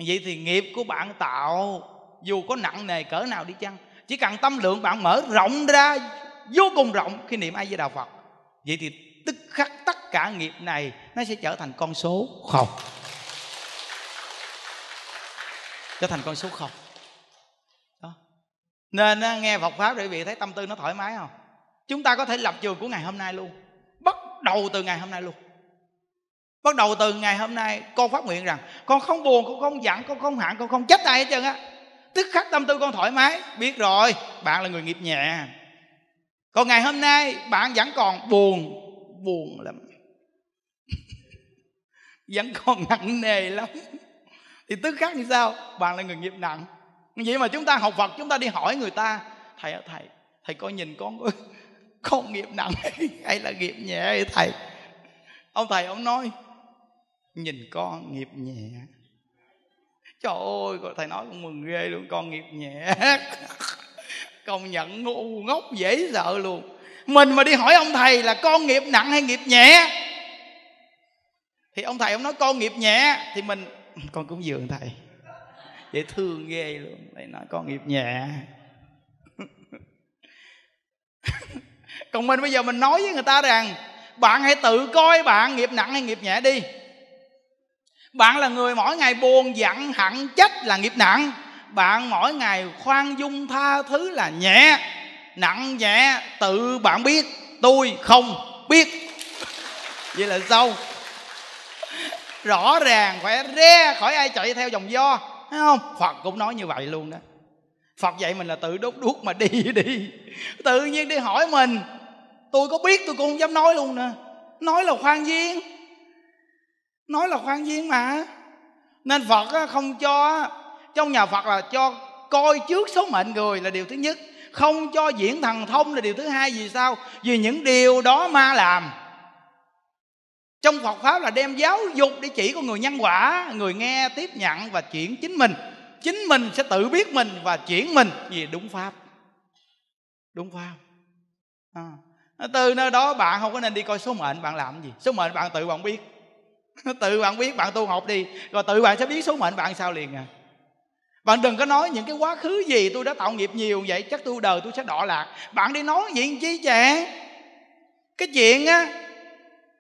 S1: vậy thì nghiệp của bạn tạo dù có nặng nề cỡ nào đi chăng chỉ cần tâm lượng bạn mở rộng ra vô cùng rộng khi niệm ai với đạo phật vậy thì tức khắc tất cả nghiệp này nó sẽ trở thành con số không trở thành con số không đó. nên nghe Phật pháp để quý vị thấy tâm tư nó thoải mái không chúng ta có thể lập trường của ngày hôm nay luôn bắt đầu từ ngày hôm nay luôn bắt đầu từ ngày hôm nay con phát nguyện rằng con không buồn con không giận con không hạn con không trách ai hết trơn á tức khắc tâm tư con thoải mái biết rồi bạn là người nghiệp nhẹ còn ngày hôm nay bạn vẫn còn buồn buồn lắm vẫn còn nặng nề lắm thì tức khắc như sao bạn là người nghiệp nặng vậy mà chúng ta học phật chúng ta đi hỏi người ta thầy ơi thầy thầy coi nhìn con con nghiệp nặng hay là nghiệp nhẹ thầy ông thầy ông nói nhìn con nghiệp nhẹ trời ơi thầy nói con mừng ghê luôn con nghiệp nhẹ công nhận ngu ngốc dễ sợ luôn mình mà đi hỏi ông thầy là con nghiệp nặng hay nghiệp nhẹ thì ông thầy ông nói con nghiệp nhẹ thì mình ừ, con cũng dường thầy dễ thương ghê luôn thầy nói con nghiệp nhẹ còn mình bây giờ mình nói với người ta rằng bạn hãy tự coi bạn nghiệp nặng hay nghiệp nhẹ đi bạn là người mỗi ngày buồn giận hận trách là nghiệp nặng bạn mỗi ngày khoan dung tha thứ là nhẹ nặng nhẹ tự bạn biết tôi không biết vậy là sao rõ ràng phải ra khỏi ai chạy theo dòng do thấy không phật cũng nói như vậy luôn đó phật dạy mình là tự đốt đuốc mà đi đi tự nhiên đi hỏi mình tôi có biết tôi cũng không dám nói luôn nè nói là khoan viên nói là khoan viên mà nên phật không cho trong nhà phật là cho coi trước số mệnh người là điều thứ nhất không cho diễn thần thông là điều thứ hai vì sao vì những điều đó ma làm trong Phật pháp là đem giáo dục để chỉ con người nhân quả người nghe tiếp nhận và chuyển chính mình chính mình sẽ tự biết mình và chuyển mình về đúng pháp đúng pháp à. từ nơi đó bạn không có nên đi coi số mệnh bạn làm gì số mệnh bạn tự bạn biết tự bạn biết bạn tu học đi rồi tự bạn sẽ biết số mệnh bạn sao liền à bạn đừng có nói những cái quá khứ gì tôi đã tạo nghiệp nhiều vậy chắc tôi đời tôi sẽ đọa lạc bạn đi nói gì chi trẻ cái chuyện á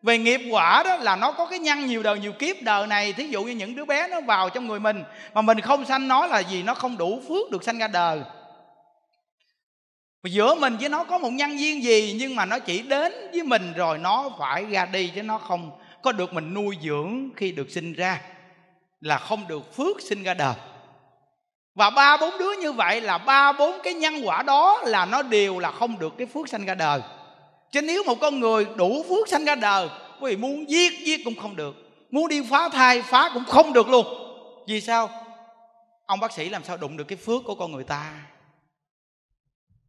S1: về nghiệp quả đó là nó có cái nhân nhiều đời nhiều kiếp đời này thí dụ như những đứa bé nó vào trong người mình mà mình không sanh nó là gì nó không đủ phước được sanh ra đời mà giữa mình với nó có một nhân duyên gì nhưng mà nó chỉ đến với mình rồi nó phải ra đi chứ nó không có được mình nuôi dưỡng khi được sinh ra là không được phước sinh ra đời và ba bốn đứa như vậy là ba bốn cái nhân quả đó là nó đều là không được cái phước sanh ra đời chứ nếu một con người đủ phước sanh ra đời quý vị muốn giết giết cũng không được muốn đi phá thai phá cũng không được luôn vì sao ông bác sĩ làm sao đụng được cái phước của con người ta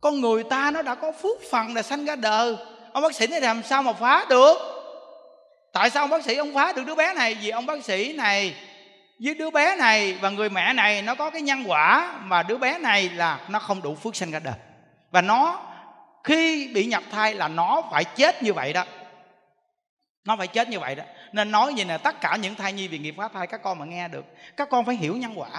S1: con người ta nó đã có phước phần là sanh ra đời ông bác sĩ này làm sao mà phá được tại sao ông bác sĩ ông phá được đứa bé này vì ông bác sĩ này với đứa bé này và người mẹ này nó có cái nhân quả mà đứa bé này là nó không đủ phước sanh ra đời và nó khi bị nhập thai là nó phải chết như vậy đó nó phải chết như vậy đó nên nói như nè tất cả những thai nhi vì nghiệp phá thai các con mà nghe được các con phải hiểu nhân quả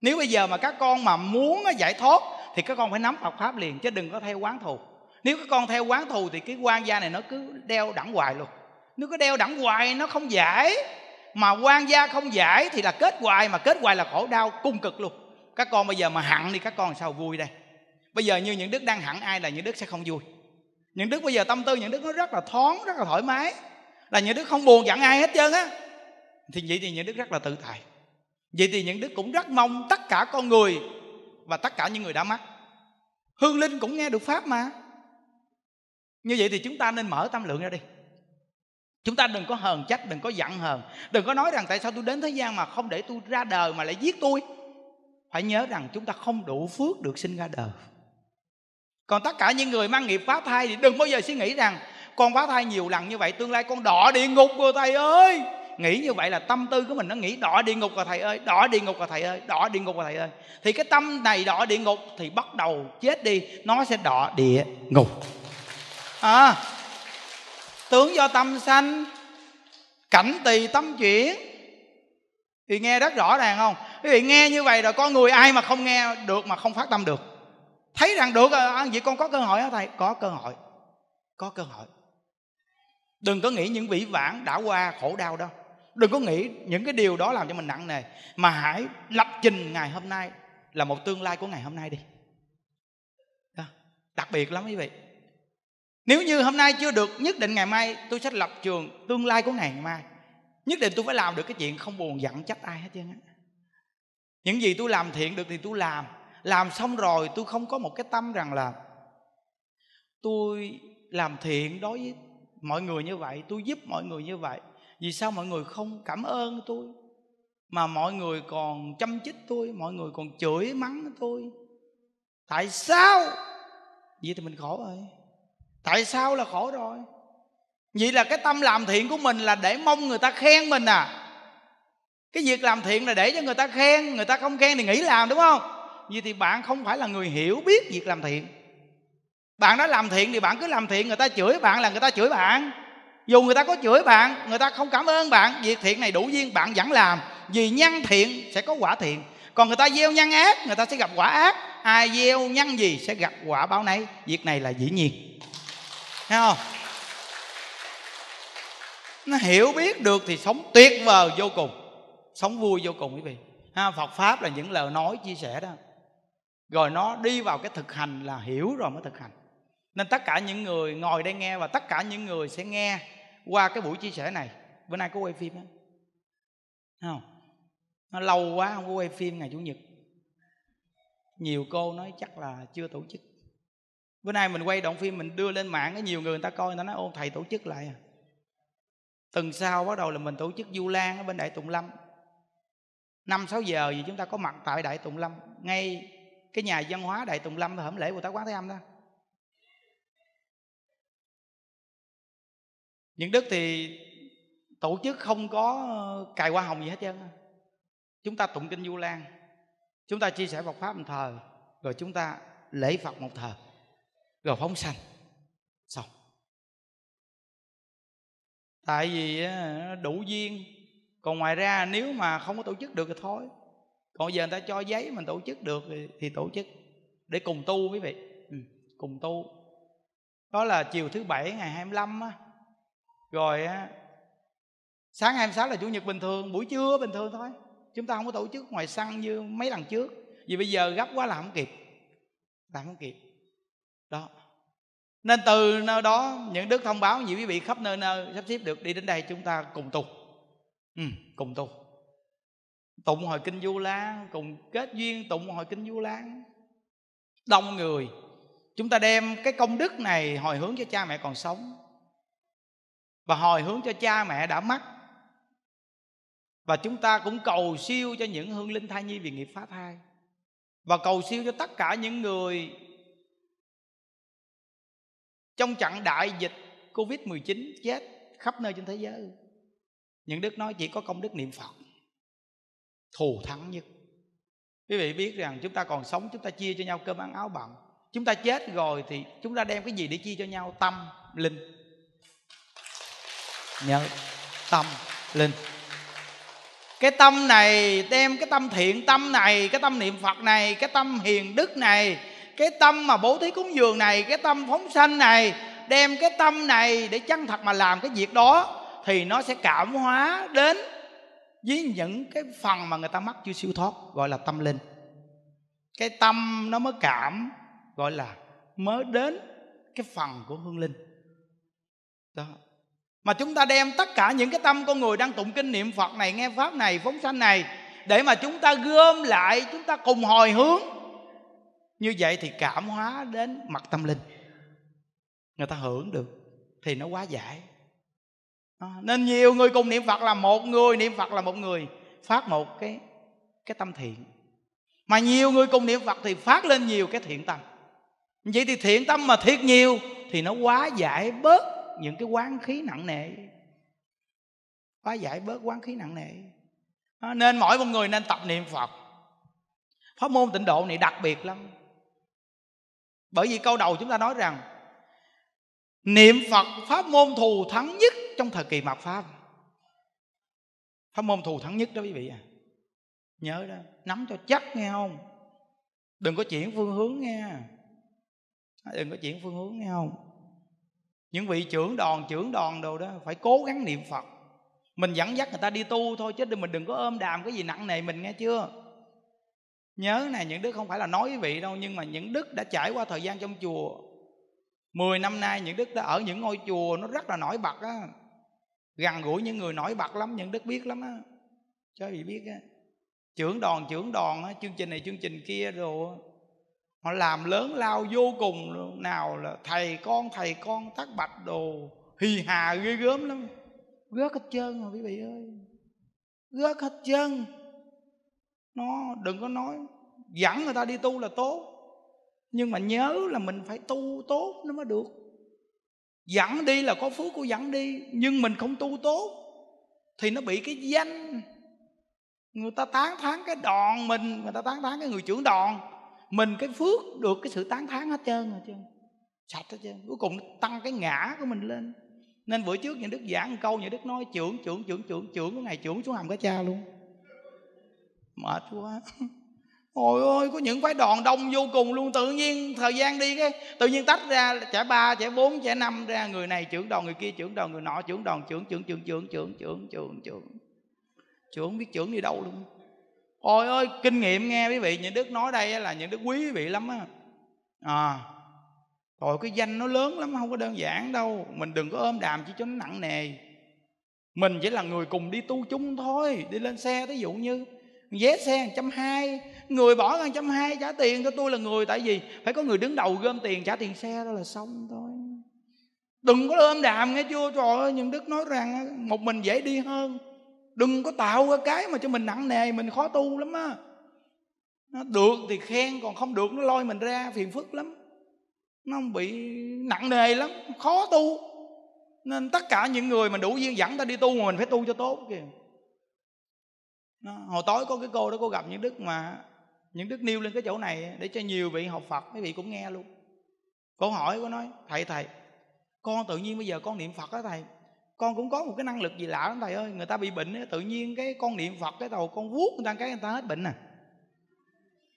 S1: nếu bây giờ mà các con mà muốn giải thoát thì các con phải nắm Phật pháp liền chứ đừng có theo quán thù nếu các con theo quán thù thì cái quan gia này nó cứ đeo đẳng hoài luôn nếu cứ đeo đẳng hoài nó không giải mà quan gia không giải thì là kết hoài mà kết hoài là khổ đau cung cực luôn các con bây giờ mà hẳn đi các con sao vui đây bây giờ như những đức đang hẳn ai là những đức sẽ không vui những đức bây giờ tâm tư những đức nó rất là thoáng rất là thoải mái là những đức không buồn giận ai hết trơn á thì vậy thì những đức rất là tự tại vậy thì những đức cũng rất mong tất cả con người và tất cả những người đã mắc hương linh cũng nghe được pháp mà như vậy thì chúng ta nên mở tâm lượng ra đi Chúng ta đừng có hờn trách, đừng có giận hờn Đừng có nói rằng tại sao tôi đến thế gian mà không để tôi ra đời mà lại giết tôi Phải nhớ rằng chúng ta không đủ phước được sinh ra đời Còn tất cả những người mang nghiệp phá thai thì đừng bao giờ suy nghĩ rằng Con phá thai nhiều lần như vậy tương lai con đọa địa ngục rồi thầy ơi Nghĩ như vậy là tâm tư của mình nó nghĩ đỏ địa ngục rồi thầy ơi đỏ địa ngục rồi thầy ơi, đỏ địa ngục rồi thầy ơi Thì cái tâm này đỏ địa ngục thì bắt đầu chết đi Nó sẽ đỏ địa ngục À tướng do tâm sanh cảnh tỳ tâm chuyển thì nghe rất rõ ràng không quý vị nghe như vậy rồi có người ai mà không nghe được mà không phát tâm được thấy rằng được à, vậy con có cơ hội hả thầy có cơ hội có cơ hội đừng có nghĩ những vĩ vãng đã qua khổ đau đâu đừng có nghĩ những cái điều đó làm cho mình nặng nề mà hãy lập trình ngày hôm nay là một tương lai của ngày hôm nay đi đặc biệt lắm quý vị nếu như hôm nay chưa được nhất định ngày mai tôi sẽ lập trường tương lai của ngày mai nhất định tôi phải làm được cái chuyện không buồn giận trách ai hết trơn á những gì tôi làm thiện được thì tôi làm làm xong rồi tôi không có một cái tâm rằng là tôi làm thiện đối với mọi người như vậy tôi giúp mọi người như vậy vì sao mọi người không cảm ơn tôi mà mọi người còn chăm chích tôi mọi người còn chửi mắng tôi tại sao vậy thì mình khổ rồi tại sao là khổ rồi vậy là cái tâm làm thiện của mình là để mong người ta khen mình à cái việc làm thiện là để cho người ta khen người ta không khen thì nghĩ làm đúng không vậy thì bạn không phải là người hiểu biết việc làm thiện bạn đã làm thiện thì bạn cứ làm thiện người ta chửi bạn là người ta chửi bạn dù người ta có chửi bạn người ta không cảm ơn bạn việc thiện này đủ duyên bạn vẫn làm vì nhân thiện sẽ có quả thiện còn người ta gieo nhân ác người ta sẽ gặp quả ác ai gieo nhân gì sẽ gặp quả bao nấy việc này là dĩ nhiên thấy không nó hiểu biết được thì sống tuyệt vời vô cùng sống vui vô cùng quý vị ha, phật pháp là những lời nói chia sẻ đó rồi nó đi vào cái thực hành là hiểu rồi mới thực hành nên tất cả những người ngồi đây nghe và tất cả những người sẽ nghe qua cái buổi chia sẻ này bữa nay có quay phim á không nó lâu quá không có quay phim ngày chủ nhật nhiều cô nói chắc là chưa tổ chức bữa nay mình quay đoạn phim mình đưa lên mạng có nhiều người người ta coi người ta nói ô thầy tổ chức lại à tuần sau bắt đầu là mình tổ chức du lan ở bên đại tùng lâm năm sáu giờ gì chúng ta có mặt tại đại tùng lâm ngay cái nhà văn hóa đại tùng lâm hổm lễ của tá quán thế âm đó những đức thì tổ chức không có ờ, cài hoa hồng gì hết trơn chúng ta tụng kinh du lan chúng ta chia sẻ phật pháp một thời rồi chúng ta lễ phật một thời rồi phóng sanh xong tại vì đủ duyên còn ngoài ra nếu mà không có tổ chức được thì thôi còn giờ người ta cho giấy mình tổ chức được thì, thì tổ chức để cùng tu quý vị ừ, cùng tu đó là chiều thứ bảy ngày 25 á rồi á sáng 26 là chủ nhật bình thường buổi trưa bình thường thôi chúng ta không có tổ chức ngoài săn như mấy lần trước vì bây giờ gấp quá là không kịp làm không kịp đó nên từ nơi đó những đức thông báo những quý vị khắp nơi nơi sắp xếp được đi đến đây chúng ta cùng tu ừ, cùng tu tụng hồi kinh du lan cùng kết duyên tụng hồi kinh du lan đông người chúng ta đem cái công đức này hồi hướng cho cha mẹ còn sống và hồi hướng cho cha mẹ đã mất và chúng ta cũng cầu siêu cho những hương linh thai nhi vì nghiệp phá thai và cầu siêu cho tất cả những người trong trận đại dịch Covid-19 chết khắp nơi trên thế giới những đức nói chỉ có công đức niệm Phật thù thắng nhất quý vị biết rằng chúng ta còn sống chúng ta chia cho nhau cơm ăn áo bận chúng ta chết rồi thì chúng ta đem cái gì để chia cho nhau tâm linh nhớ tâm linh cái tâm này đem cái tâm thiện tâm này cái tâm niệm phật này cái tâm hiền đức này cái tâm mà bố thí cúng dường này cái tâm phóng sanh này đem cái tâm này để chân thật mà làm cái việc đó thì nó sẽ cảm hóa đến với những cái phần mà người ta mắc chưa siêu thoát gọi là tâm linh cái tâm nó mới cảm gọi là mới đến cái phần của hương linh đó mà chúng ta đem tất cả những cái tâm con người đang tụng kinh niệm phật này nghe pháp này phóng sanh này để mà chúng ta gom lại chúng ta cùng hồi hướng như vậy thì cảm hóa đến mặt tâm linh người ta hưởng được thì nó quá giải à, nên nhiều người cùng niệm phật là một người niệm phật là một người phát một cái cái tâm thiện mà nhiều người cùng niệm phật thì phát lên nhiều cái thiện tâm vậy thì thiện tâm mà thiệt nhiều thì nó quá giải bớt những cái quán khí nặng nề quá giải bớt quán khí nặng nề à, nên mỗi một người nên tập niệm phật pháp môn tịnh độ này đặc biệt lắm bởi vì câu đầu chúng ta nói rằng niệm phật pháp môn thù thắng nhất trong thời kỳ mạt pháp pháp môn thù thắng nhất đó quý vị à nhớ đó nắm cho chắc nghe không đừng có chuyển phương hướng nghe đừng có chuyển phương hướng nghe không những vị trưởng đoàn trưởng đoàn đồ đó phải cố gắng niệm phật mình dẫn dắt người ta đi tu thôi chứ đừng mình đừng có ôm đàm cái gì nặng nề mình nghe chưa Nhớ này những đức không phải là nói với vị đâu Nhưng mà những đức đã trải qua thời gian trong chùa mười năm nay những đức đã ở những ngôi chùa Nó rất là nổi bật á Gần gũi những người nổi bật lắm Những đức biết lắm á Cho vị biết á Trưởng đoàn trưởng đoàn á Chương trình này chương trình kia rồi Họ làm lớn lao vô cùng Nào là thầy con thầy con thắt bạch đồ Hì hà ghê gớm lắm Rớt hết trơn rồi quý vị ơi Rớt hết trơn nó đừng có nói dẫn người ta đi tu là tốt nhưng mà nhớ là mình phải tu tốt nó mới được dẫn đi là có phước của dẫn đi nhưng mình không tu tốt thì nó bị cái danh người ta tán thán cái đòn mình người ta tán thán cái người trưởng đòn mình cái phước được cái sự tán thán hết trơn rồi trơn sạch hết trơn cuối cùng tăng cái ngã của mình lên nên bữa trước những đức giảng một câu những đức nói trưởng trưởng trưởng trưởng trưởng của ngày trưởng xuống hầm cái cha luôn mệt quá Ôi ôi có những phái đoàn đông vô cùng luôn Tự nhiên thời gian đi cái Tự nhiên tách ra trẻ ba trẻ bốn trẻ năm ra Người này trưởng đoàn người kia trưởng đoàn người nọ Trưởng đoàn trưởng trưởng trưởng trưởng trưởng trưởng trưởng trưởng Trưởng biết trưởng đi đâu luôn Ôi ôi kinh nghiệm nghe quý vị Những đức nói đây là những đức quý quý vị lắm á À Rồi cái danh nó lớn lắm không có đơn giản đâu Mình đừng có ôm đàm chỉ cho nó nặng nề Mình chỉ là người cùng đi tu chung thôi Đi lên xe thí dụ như vé xe trăm hai người bỏ ra trăm hai trả tiền cho tôi là người tại vì phải có người đứng đầu gom tiền trả tiền xe đó là xong thôi đừng có ôm đàm nghe chưa trời ơi nhưng đức nói rằng một mình dễ đi hơn đừng có tạo ra cái mà cho mình nặng nề mình khó tu lắm á nó được thì khen còn không được nó lôi mình ra phiền phức lắm nó không bị nặng nề lắm khó tu nên tất cả những người mà đủ duyên dẫn ta đi tu mà mình phải tu cho tốt kìa nó, hồi tối có cái cô đó cô gặp những đức mà những đức nêu lên cái chỗ này để cho nhiều vị học phật mấy vị cũng nghe luôn cô hỏi cô nói thầy thầy con tự nhiên bây giờ con niệm phật đó thầy con cũng có một cái năng lực gì lạ đó thầy ơi người ta bị bệnh tự nhiên cái con niệm phật cái đầu con vuốt người ta cái người ta hết bệnh à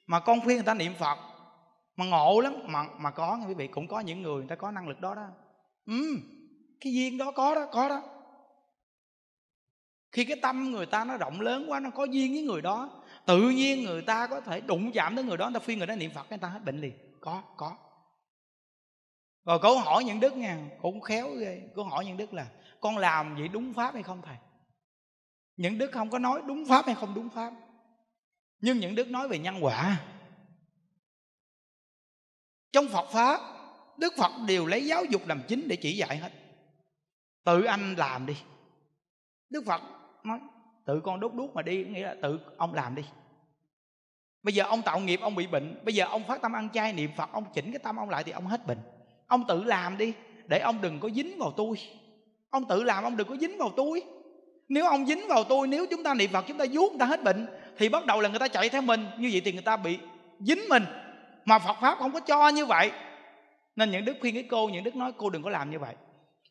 S1: mà con khuyên người ta niệm phật mà ngộ lắm mà mà có quý vị cũng có những người người ta có năng lực đó đó ừ, cái duyên đó có đó có đó khi cái tâm người ta nó rộng lớn quá nó có duyên với người đó tự nhiên người ta có thể đụng chạm tới người đó người ta phi người đó niệm phật người ta hết bệnh liền có có rồi cổ hỏi những đức nha cũng khéo ghê cổ hỏi những đức là con làm vậy đúng pháp hay không thầy những đức không có nói đúng pháp hay không đúng pháp nhưng những đức nói về nhân quả trong phật pháp đức phật đều lấy giáo dục làm chính để chỉ dạy hết tự anh làm đi đức phật nói tự con đốt đuốc mà đi nghĩa là tự ông làm đi bây giờ ông tạo nghiệp ông bị bệnh bây giờ ông phát tâm ăn chay niệm phật ông chỉnh cái tâm ông lại thì ông hết bệnh ông tự làm đi để ông đừng có dính vào tôi ông tự làm ông đừng có dính vào tôi nếu ông dính vào tôi nếu chúng ta niệm phật chúng ta vuốt người ta hết bệnh thì bắt đầu là người ta chạy theo mình như vậy thì người ta bị dính mình mà phật pháp không có cho như vậy nên những đức khuyên cái cô những đức nói cô đừng có làm như vậy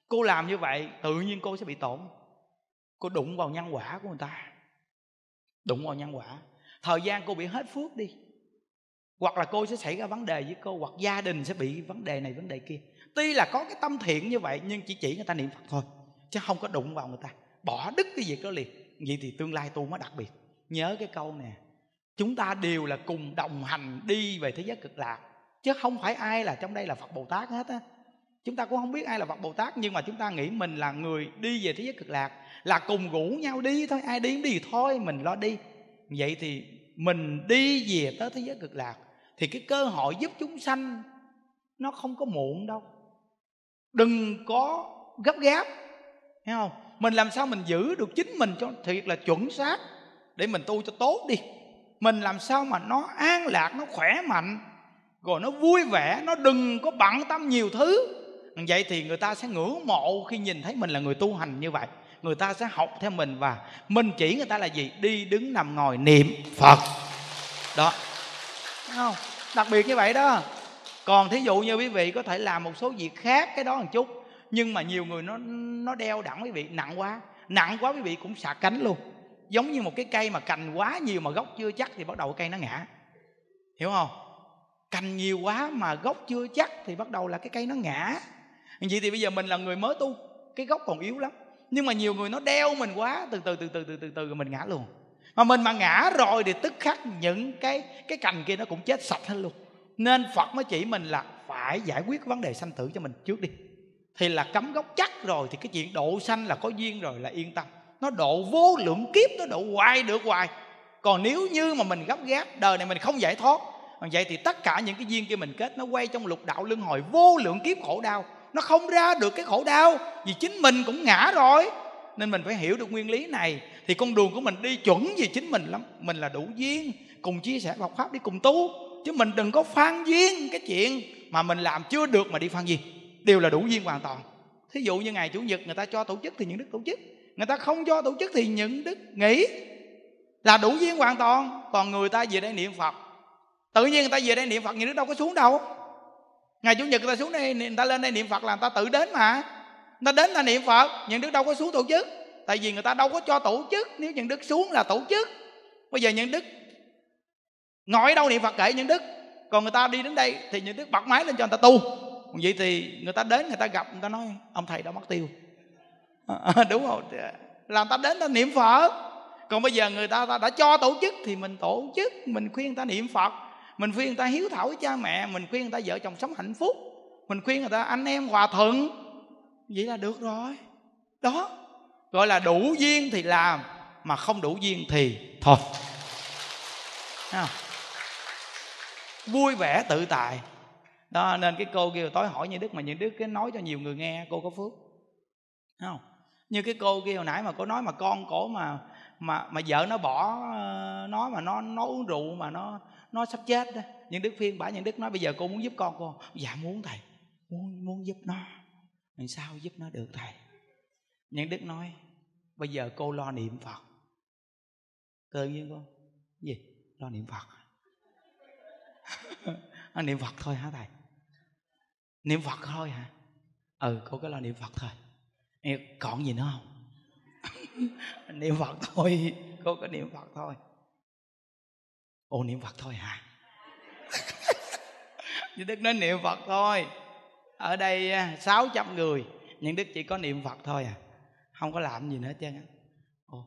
S1: cô làm như vậy tự nhiên cô sẽ bị tổn cô đụng vào nhân quả của người ta đụng vào nhân quả thời gian cô bị hết phước đi hoặc là cô sẽ xảy ra vấn đề với cô hoặc gia đình sẽ bị vấn đề này vấn đề kia tuy là có cái tâm thiện như vậy nhưng chỉ chỉ người ta niệm phật thôi chứ không có đụng vào người ta bỏ đứt cái việc đó liền vậy thì tương lai tu mới đặc biệt nhớ cái câu nè chúng ta đều là cùng đồng hành đi về thế giới cực lạc chứ không phải ai là trong đây là phật bồ tát hết á chúng ta cũng không biết ai là phật bồ tát nhưng mà chúng ta nghĩ mình là người đi về thế giới cực lạc là cùng ngủ nhau đi thôi ai đi đi thôi mình lo đi vậy thì mình đi về tới thế giới cực lạc thì cái cơ hội giúp chúng sanh nó không có muộn đâu đừng có gấp gáp thấy không mình làm sao mình giữ được chính mình cho thiệt là chuẩn xác để mình tu cho tốt đi mình làm sao mà nó an lạc nó khỏe mạnh rồi nó vui vẻ nó đừng có bận tâm nhiều thứ vậy thì người ta sẽ ngưỡng mộ khi nhìn thấy mình là người tu hành như vậy người ta sẽ học theo mình và mình chỉ người ta là gì đi đứng nằm ngồi niệm phật đó không đặc biệt như vậy đó còn thí dụ như quý vị có thể làm một số việc khác cái đó một chút nhưng mà nhiều người nó nó đeo đẳng quý vị nặng quá nặng quá quý vị cũng xả cánh luôn giống như một cái cây mà cành quá nhiều mà gốc chưa chắc thì bắt đầu cây nó ngã hiểu không cành nhiều quá mà gốc chưa chắc thì bắt đầu là cái cây nó ngã vậy thì bây giờ mình là người mới tu cái gốc còn yếu lắm nhưng mà nhiều người nó đeo mình quá từ từ từ từ từ từ từ rồi mình ngã luôn mà mình mà ngã rồi thì tức khắc những cái cái cành kia nó cũng chết sạch hết luôn nên phật mới chỉ mình là phải giải quyết vấn đề sanh tử cho mình trước đi thì là cấm gốc chắc rồi thì cái chuyện độ sanh là có duyên rồi là yên tâm nó độ vô lượng kiếp nó độ hoài được hoài còn nếu như mà mình gấp gáp đời này mình không giải thoát vậy thì tất cả những cái duyên kia mình kết nó quay trong lục đạo luân hồi vô lượng kiếp khổ đau nó không ra được cái khổ đau vì chính mình cũng ngã rồi nên mình phải hiểu được nguyên lý này thì con đường của mình đi chuẩn về chính mình lắm mình là đủ duyên cùng chia sẻ Phật pháp đi cùng tu chứ mình đừng có phan duyên cái chuyện mà mình làm chưa được mà đi phan duyên đều là đủ duyên hoàn toàn thí dụ như ngày chủ nhật người ta cho tổ chức thì những đức tổ chức người ta không cho tổ chức thì những đức nghỉ là đủ duyên hoàn toàn còn người ta về đây niệm phật tự nhiên người ta về đây niệm phật những đức đâu có xuống đâu ngày chủ nhật người ta xuống đây người ta lên đây niệm phật là người ta tự đến mà người ta đến là niệm phật những đức đâu có xuống tổ chức tại vì người ta đâu có cho tổ chức nếu những đức xuống là tổ chức bây giờ những đức ngồi đâu niệm phật kể những đức còn người ta đi đến đây thì những đức bật máy lên cho người ta tu còn vậy thì người ta đến người ta gặp người ta nói ông thầy đã mất tiêu đúng không? làm ta đến ta niệm phật còn bây giờ người ta, ta đã cho tổ chức thì mình tổ chức mình khuyên ta niệm phật mình khuyên người ta hiếu thảo với cha mẹ mình khuyên người ta vợ chồng sống hạnh phúc mình khuyên người ta anh em hòa thuận vậy là được rồi đó gọi là đủ duyên thì làm mà không đủ duyên thì thôi à. vui vẻ tự tại đó nên cái cô kia tối hỏi như đức mà như đức cái nói cho nhiều người nghe cô có phước không như cái cô kia hồi nãy mà cô nói mà con cổ mà mà mà vợ nó bỏ ờ, nó mà nó nó uống rượu mà nó nó sắp chết đó nhưng đức phiên bả nhân đức nói bây giờ cô muốn giúp con cô dạ muốn thầy muốn muốn giúp nó làm sao giúp nó được thầy nhân đức nói bây giờ cô lo niệm phật tự nhiên cô gì lo niệm phật niệm phật thôi hả thầy niệm phật thôi hả ừ cô cứ lo niệm phật thôi còn gì nữa không niệm phật thôi cô cứ niệm phật thôi ô niệm phật thôi hả như đức nói niệm phật thôi ở đây 600 à, người nhưng đức chỉ có niệm phật thôi à không có làm gì nữa chứ ồ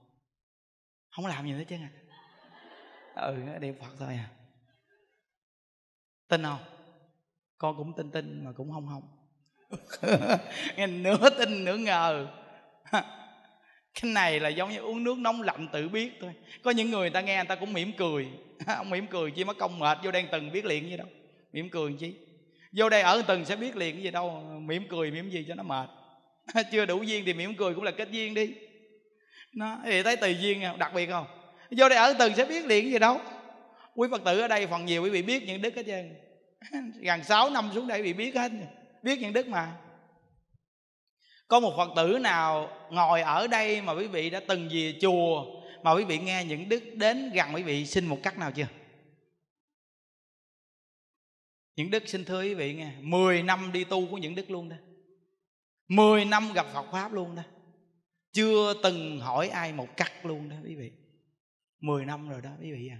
S1: không làm gì nữa chứ à ừ niệm phật thôi à tin không con cũng tin tin mà cũng không không nghe nửa tin nửa ngờ cái này là giống như uống nước nóng lạnh tự biết thôi có những người ta nghe người ta cũng mỉm cười ông mỉm cười chi mất công mệt vô đen từng biết liền gì đâu mỉm cười chi vô đây ở từng sẽ biết liền cái gì đâu mỉm cười mỉm gì cho nó mệt chưa đủ duyên thì mỉm cười cũng là kết duyên đi nó thì thấy tùy duyên không à, đặc biệt không vô đây ở từng sẽ biết liền gì đâu quý phật tử ở đây phần nhiều quý vị biết những đức hết trơn gần 6 năm xuống đây quý vị biết hết biết những đức mà có một phật tử nào ngồi ở đây mà quý vị đã từng về chùa mà quý vị nghe những đức đến gần quý vị xin một cách nào chưa những đức xin thưa quý vị nghe 10 năm đi tu của những đức luôn đó 10 năm gặp Phật Pháp luôn đó Chưa từng hỏi ai một cắt luôn đó quý vị 10 năm rồi đó quý vị à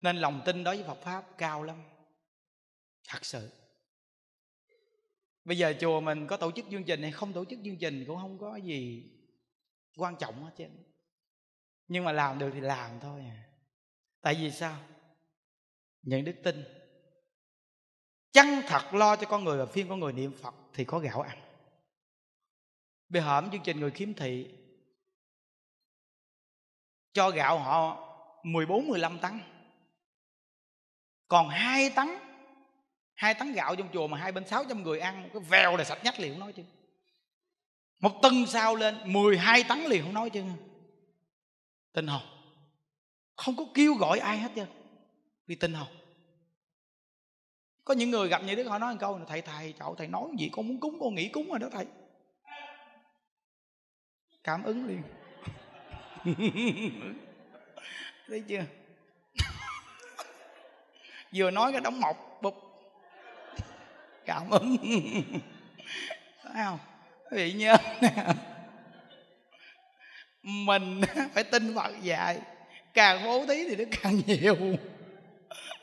S1: Nên lòng tin đối với Phật Pháp cao lắm Thật sự bây giờ chùa mình có tổ chức chương trình hay không tổ chức chương trình cũng không có gì quan trọng hết trơn nhưng mà làm được thì làm thôi à tại vì sao những đức tin chăng thật lo cho con người và phiên con người niệm phật thì có gạo ăn bị hởm chương trình người khiếm thị cho gạo họ 14 15 tấn còn hai tấn hai tấn gạo trong chùa mà hai bên 600 người ăn cái vèo là sạch nhách liền không nói chứ một tân sao lên 12 tấn liền không nói chứ tin không không có kêu gọi ai hết chứ vì tin không có những người gặp như đức họ nói một câu là thầy thầy cháu thầy nói gì con muốn cúng con nghĩ cúng rồi đó thầy cảm ứng liền thấy chưa vừa nói cái đóng mộc, bụp cảm ứng phải không quý vị nhớ nè mình phải tin Phật dạy càng bố thí thì nó càng nhiều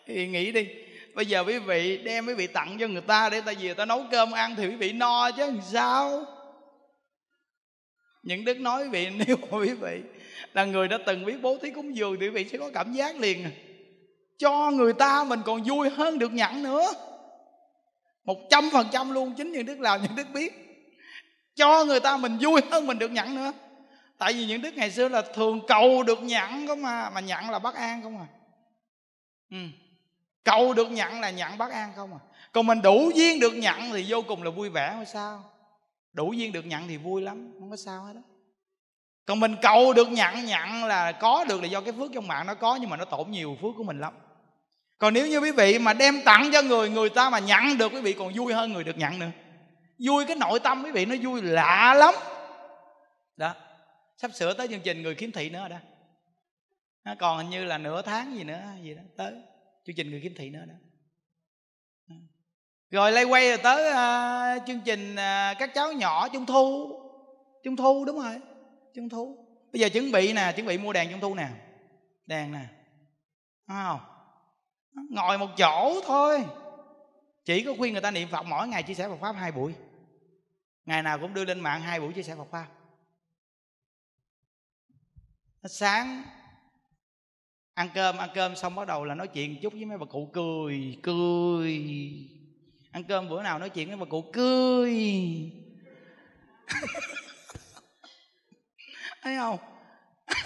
S1: thì nghĩ đi bây giờ quý vị đem quý vị tặng cho người ta để ta về ta nấu cơm ăn thì quý vị no chứ làm sao những đức nói quý vị nếu mà quý vị là người đã từng biết bố thí cúng dường thì quý vị sẽ có cảm giác liền cho người ta mình còn vui hơn được nhận nữa một trăm phần trăm luôn chính những đức làm những đức biết cho người ta mình vui hơn mình được nhận nữa tại vì những đức ngày xưa là thường cầu được nhận không à, mà mà nhận là bất an không à ừ. cầu được nhận là nhận bất an không à còn mình đủ duyên được nhận thì vô cùng là vui vẻ không sao đủ duyên được nhận thì vui lắm không có sao hết đó còn mình cầu được nhận nhận là có được là do cái phước trong mạng nó có nhưng mà nó tổn nhiều phước của mình lắm còn nếu như quý vị mà đem tặng cho người người ta mà nhận được quý vị còn vui hơn người được nhận nữa vui cái nội tâm quý vị nó vui lạ lắm đó sắp sửa tới chương trình người khiếm thị nữa rồi đó nó còn hình như là nửa tháng gì nữa gì đó tới chương trình người khiếm thị nữa đó rồi lay quay rồi tới uh, chương trình uh, các cháu nhỏ trung thu trung thu đúng rồi trung thu bây giờ chuẩn bị nè chuẩn bị mua đèn trung thu nè đèn nè đúng không ngồi một chỗ thôi chỉ có khuyên người ta niệm phật mỗi ngày chia sẻ phật pháp hai buổi ngày nào cũng đưa lên mạng hai buổi chia sẻ phật pháp sáng ăn cơm ăn cơm xong bắt đầu là nói chuyện chút với mấy bà cụ cười cười ăn cơm bữa nào nói chuyện với bà cụ cười thấy không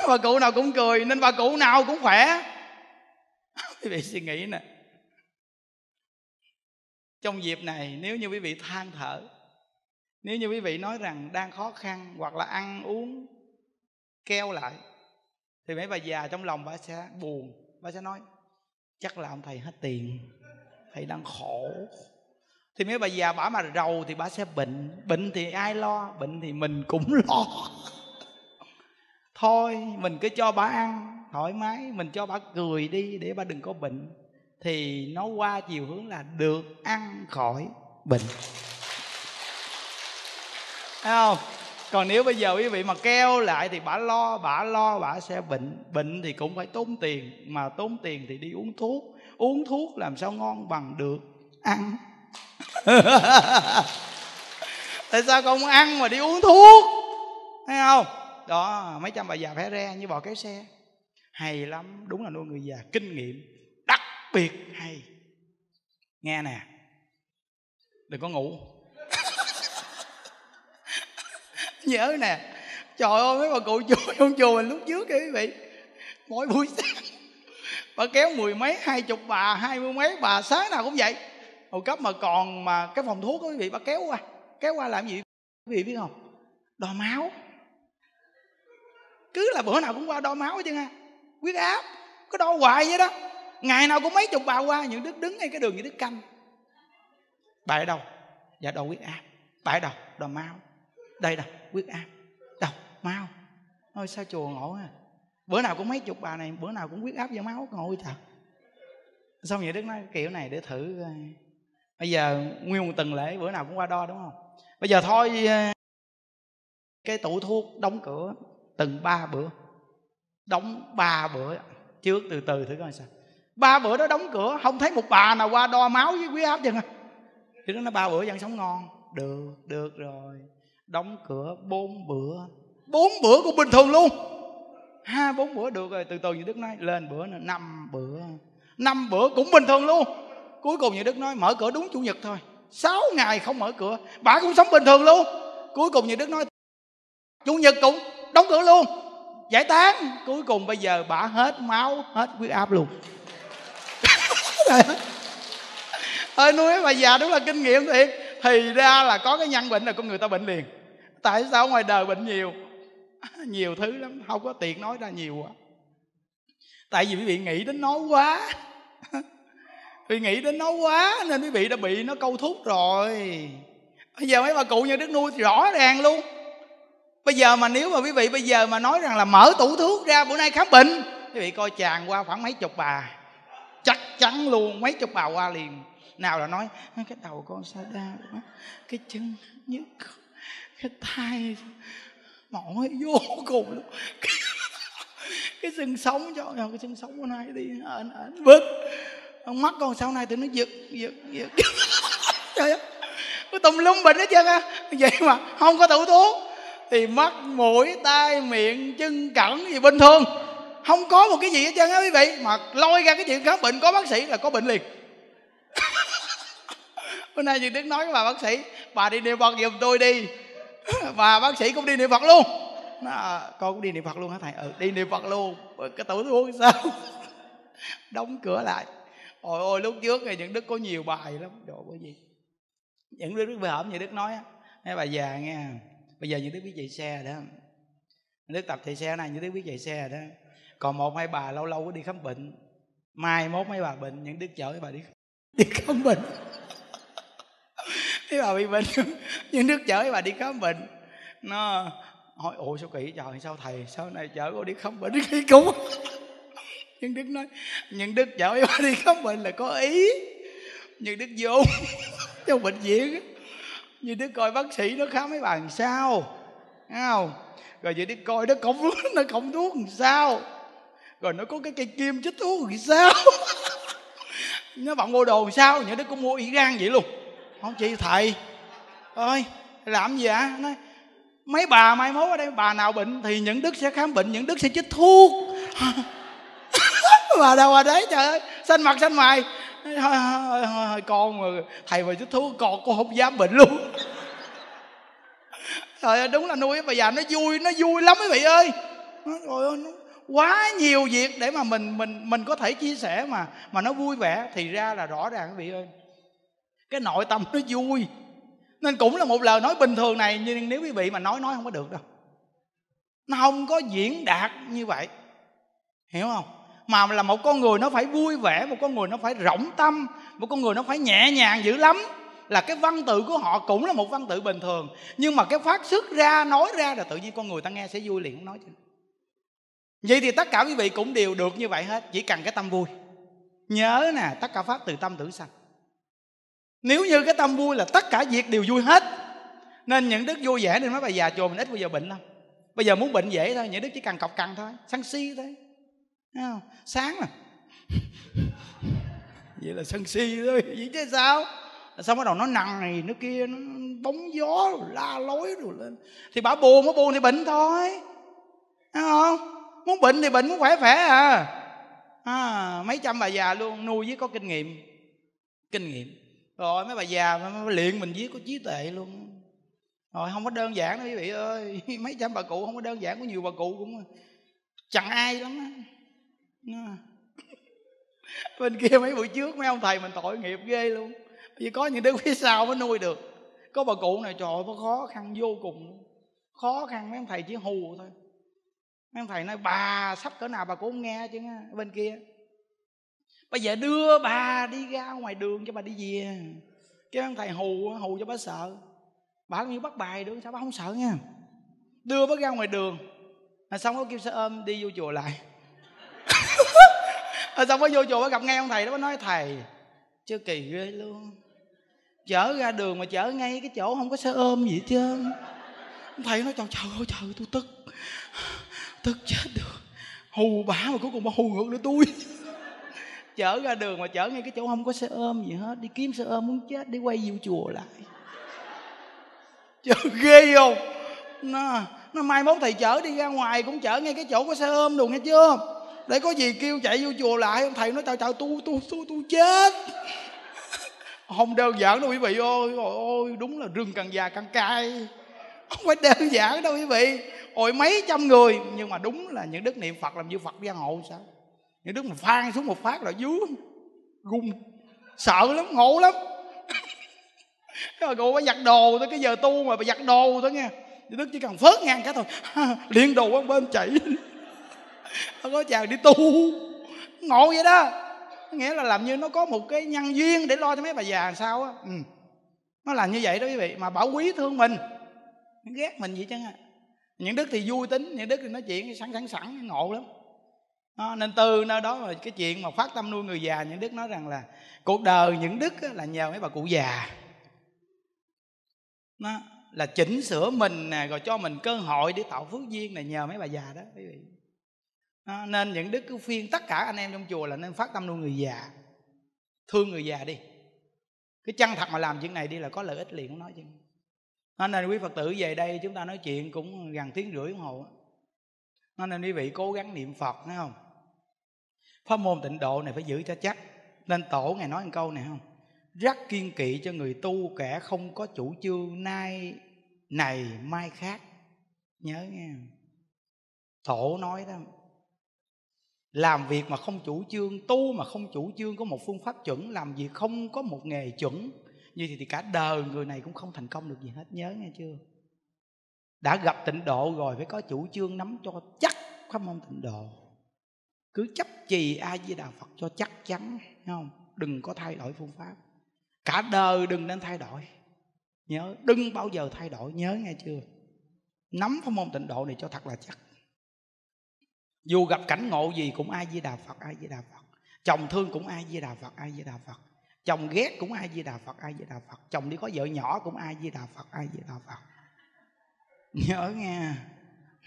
S1: bà cụ nào cũng cười nên bà cụ nào cũng khỏe quý vị suy nghĩ nè trong dịp này nếu như quý vị than thở nếu như quý vị nói rằng đang khó khăn hoặc là ăn uống keo lại thì mấy bà già trong lòng bà sẽ buồn bà sẽ nói chắc là ông thầy hết tiền thầy đang khổ thì mấy bà già bả mà rầu thì bà sẽ bệnh bệnh thì ai lo bệnh thì mình cũng lo thôi mình cứ cho bà ăn thoải mái mình cho bà cười đi để bà đừng có bệnh thì nó qua chiều hướng là được ăn khỏi bệnh thấy không còn nếu bây giờ quý vị mà keo lại thì bả lo bả lo bả sẽ bệnh bệnh thì cũng phải tốn tiền mà tốn tiền thì đi uống thuốc uống thuốc làm sao ngon bằng được ăn tại sao không ăn mà đi uống thuốc thấy không đó mấy trăm bà già phải re như bò kéo xe hay lắm đúng là nuôi người già kinh nghiệm đặc biệt hay nghe nè đừng có ngủ nhớ nè trời ơi mấy bà cụ chùa trong chùa mình lúc trước kìa quý vị mỗi buổi sáng bà kéo mười mấy hai chục bà hai mươi mấy bà sáng nào cũng vậy hồi cấp mà còn mà cái phòng thuốc quý vị bà kéo qua kéo qua làm gì quý vị biết không đo máu cứ là bữa nào cũng qua đo máu chứ ha huyết áp có đo hoài vậy đó ngày nào cũng mấy chục bà qua những đức đứng ngay cái đường như đức canh bà ở đâu dạ đo huyết áp bà ở đâu đo máu đây đâu huyết áp đâu máu thôi sao chùa ngộ à bữa nào cũng mấy chục bà này bữa nào cũng huyết áp và máu ngồi thật xong vậy đức nói kiểu này để thử ờ, bây giờ nguyên một tuần lễ bữa nào cũng qua đo đúng không bây giờ thôi ờ, cái tủ thuốc đóng cửa từng ba bữa đóng ba bữa trước từ từ thử coi sao ba bữa đó đóng cửa không thấy một bà nào qua đo máu với quý áp chừng à thì nó ba bữa vẫn sống ngon được được rồi đóng cửa bốn bữa bốn bữa cũng bình thường luôn hai bốn bữa được rồi từ từ như đức nói lên bữa nữa năm bữa năm bữa cũng bình thường luôn cuối cùng như đức nói mở cửa đúng chủ nhật thôi sáu ngày không mở cửa bà cũng sống bình thường luôn cuối cùng như đức nói chủ nhật cũng đóng cửa luôn giải tán cuối cùng bây giờ bả hết máu hết huyết áp luôn ơi nuôi bà già đúng là kinh nghiệm thiệt thì ra là có cái nhân bệnh là con người ta bệnh liền tại sao ngoài đời bệnh nhiều nhiều thứ lắm không có tiện nói ra nhiều quá tại vì quý vị nghĩ đến nói quá vì nghĩ đến nó quá nên quý vị đã bị nó câu thúc rồi bây giờ mấy bà cụ như đức nuôi thì rõ ràng luôn bây giờ mà nếu mà quý vị bây giờ mà nói rằng là mở tủ thuốc ra bữa nay khám bệnh quý vị coi chàng qua khoảng mấy chục bà chắc chắn luôn mấy chục bà qua liền nào là nói cái đầu con sao đau quá cái chân nhức cái tay mỏi vô cùng luôn cái, cái xương sống cho cái xương sống hôm nay đi ảnh ảnh bứt ông mắt con sau này thì nó giật giật giật trời ơi tôi tùm lum bệnh hết trơn á vậy mà không có tủ thuốc thì mắt mũi tai miệng chân cẳng gì bình thường không có một cái gì hết trơn á quý vị mà lôi ra cái chuyện khám bệnh có bác sĩ là có bệnh liền bữa nay dì đức nói với bà bác sĩ bà đi niệm phật giùm tôi đi và bác sĩ cũng đi niệm phật luôn nó à, con cũng đi niệm phật luôn hả thầy ừ đi niệm phật luôn cái tủ thuốc sao đóng cửa lại ôi ôi lúc trước thì những đức có nhiều bài lắm đồ cái gì những đức đức về hổm như đức nói nghe bà già nghe bây giờ như đứa biết chạy xe đó đức tập chạy xe này như đứa biết chạy xe đó còn một hai bà lâu lâu có đi khám bệnh mai mốt mấy bà bệnh những đứa chở mấy bà đi
S2: đi khám bệnh
S1: mấy bà bị bệnh những đứa chở mấy bà đi khám bệnh nó hỏi ủa sao kỹ, trời sao thầy sao này chở cô đi khám bệnh đi cũng nhưng đức nói nhưng đức chở mấy bà đi khám bệnh là có ý nhưng đức vô trong bệnh viện như đứa coi bác sĩ nó khám mấy bàn sao Thấy không rồi vậy đứa coi nó cộng thuốc nó cộng thuốc làm sao rồi nó có cái cây kim chích thuốc thì sao nó bạn mua đồ làm sao nhớ đứa cũng mua y gan vậy luôn không chị thầy ơi làm gì ạ à? mấy bà mai mốt ở đây bà nào bệnh thì những đức sẽ khám bệnh những đức sẽ chích thuốc bà đâu bà đấy trời ơi xanh mặt xanh mày thôi, con mà thầy mà chích thuốc còn cô không dám bệnh luôn trời ơi đúng là nuôi bà già nó vui nó vui lắm quý vị ơi trời ơi nó quá nhiều việc để mà mình mình mình có thể chia sẻ mà mà nó vui vẻ thì ra là rõ ràng quý vị ơi cái nội tâm nó vui nên cũng là một lời nói bình thường này nhưng nếu quý vị mà nói nói không có được đâu nó không có diễn đạt như vậy hiểu không mà là một con người nó phải vui vẻ một con người nó phải rộng tâm một con người nó phải nhẹ nhàng dữ lắm là cái văn tự của họ cũng là một văn tự bình thường nhưng mà cái phát xuất ra nói ra là tự nhiên con người ta nghe sẽ vui liền không nói chứ vậy thì tất cả quý vị cũng đều được như vậy hết chỉ cần cái tâm vui nhớ nè tất cả pháp từ tâm tưởng sanh nếu như cái tâm vui là tất cả việc đều vui hết nên những đức vui vẻ nên mấy bà già chùa mình ít bao giờ bệnh lắm bây giờ muốn bệnh dễ thôi những đức chỉ cần cọc cằn thôi sân si thôi sáng mà vậy là sân si thôi vậy chứ sao xong bắt đầu nó nằng này nó kia nó bóng gió la lối rồi lên thì bà buồn nó buồn thì bệnh thôi đúng không muốn bệnh thì bệnh muốn khỏe khỏe à. à mấy trăm bà già luôn nuôi với có kinh nghiệm kinh nghiệm rồi mấy bà già mới luyện mình với có trí tuệ luôn rồi không có đơn giản đâu quý vị ơi mấy trăm bà cụ không có đơn giản có nhiều bà cụ cũng chẳng ai lắm á bên kia mấy buổi trước mấy ông thầy mình tội nghiệp ghê luôn vì có những đứa phía sau mới nuôi được có bà cụ này trời ơi khó khăn vô cùng khó khăn mấy ông thầy chỉ hù thôi mấy ông thầy nói bà sắp cỡ nào bà cũng nghe chứ bên kia bây giờ đưa bà đi ra ngoài đường cho bà đi về cái ông thầy hù hù cho bà sợ bà như bắt bài được sao bà không sợ nha đưa bà ra ngoài đường à, xong có kêu xe ôm đi vô chùa lại rồi xong có vô chùa nó gặp ngay ông thầy đó nó nói thầy chưa kỳ ghê luôn chở ra đường mà chở ngay cái chỗ không có xe ôm gì hết trơn thầy nói trời trời ơi trời tôi tức tức chết được hù bả mà cuối cùng bà hù ngược nữa tôi chở ra đường mà chở ngay cái chỗ không có xe ôm gì hết đi kiếm xe ôm muốn chết để quay vô chùa lại chở ghê không nó nó mai mốt thầy chở đi ra ngoài cũng chở ngay cái chỗ có xe ôm đồ nghe chưa để có gì kêu chạy vô chùa lại ông thầy nói chào chào tôi tôi tôi tôi chết không đơn giản đâu quý vị ôi ôi, ôi đúng là rừng càng già càng cay không phải đơn giản đâu quý vị ôi mấy trăm người nhưng mà đúng là những đức niệm phật làm như phật giang hộ sao những đức mà phan xuống một phát là vú gung sợ lắm ngộ lắm rồi cô phải giặt đồ tới cái giờ tu mà phải giặt đồ thôi nha những đức chỉ cần phớt ngang cái thôi liên đồ qua bên chạy không có chàng đi tu ngộ vậy đó nghĩa là làm như nó có một cái nhân duyên để lo cho mấy bà già làm sao á ừ. nó là như vậy đó quý vị mà bảo quý thương mình ghét mình vậy chứ à những đức thì vui tính những đức thì nói chuyện sẵn sẵn sẵn ngộ lắm đó, nên từ nơi đó là cái chuyện mà phát tâm nuôi người già những đức nói rằng là cuộc đời những đức là nhờ mấy bà cụ già nó là chỉnh sửa mình nè rồi cho mình cơ hội để tạo phước duyên này nhờ mấy bà già đó quý vị Ờ, nên những đức cứ phiên tất cả anh em trong chùa là nên phát tâm nuôi người già thương người già đi cứ chân thật mà làm chuyện này đi là có lợi ích liền không nói chứ nên quý phật tử về đây chúng ta nói chuyện cũng gần tiếng rưỡi đồng hồ nên quý vị cố gắng niệm phật thấy không pháp môn tịnh độ này phải giữ cho chắc nên tổ ngài nói một câu này không Rất kiên kỵ cho người tu kẻ không có chủ trương nay này mai khác nhớ nghe tổ nói đó làm việc mà không chủ trương tu mà không chủ trương có một phương pháp chuẩn làm việc không có một nghề chuẩn như thì, thì cả đời người này cũng không thành công được gì hết nhớ nghe chưa đã gặp tịnh độ rồi phải có chủ trương nắm cho chắc không môn tịnh độ cứ chấp trì a di đà phật cho chắc chắn không đừng có thay đổi phương pháp cả đời đừng nên thay đổi nhớ đừng bao giờ thay đổi nhớ nghe chưa nắm phong môn tịnh độ này cho thật là chắc dù gặp cảnh ngộ gì cũng ai di đà phật ai di đà phật chồng thương cũng ai di đà phật ai di đà phật chồng ghét cũng ai di đà phật ai di đà phật chồng đi có vợ nhỏ cũng ai di đà phật ai di đà phật nhớ nghe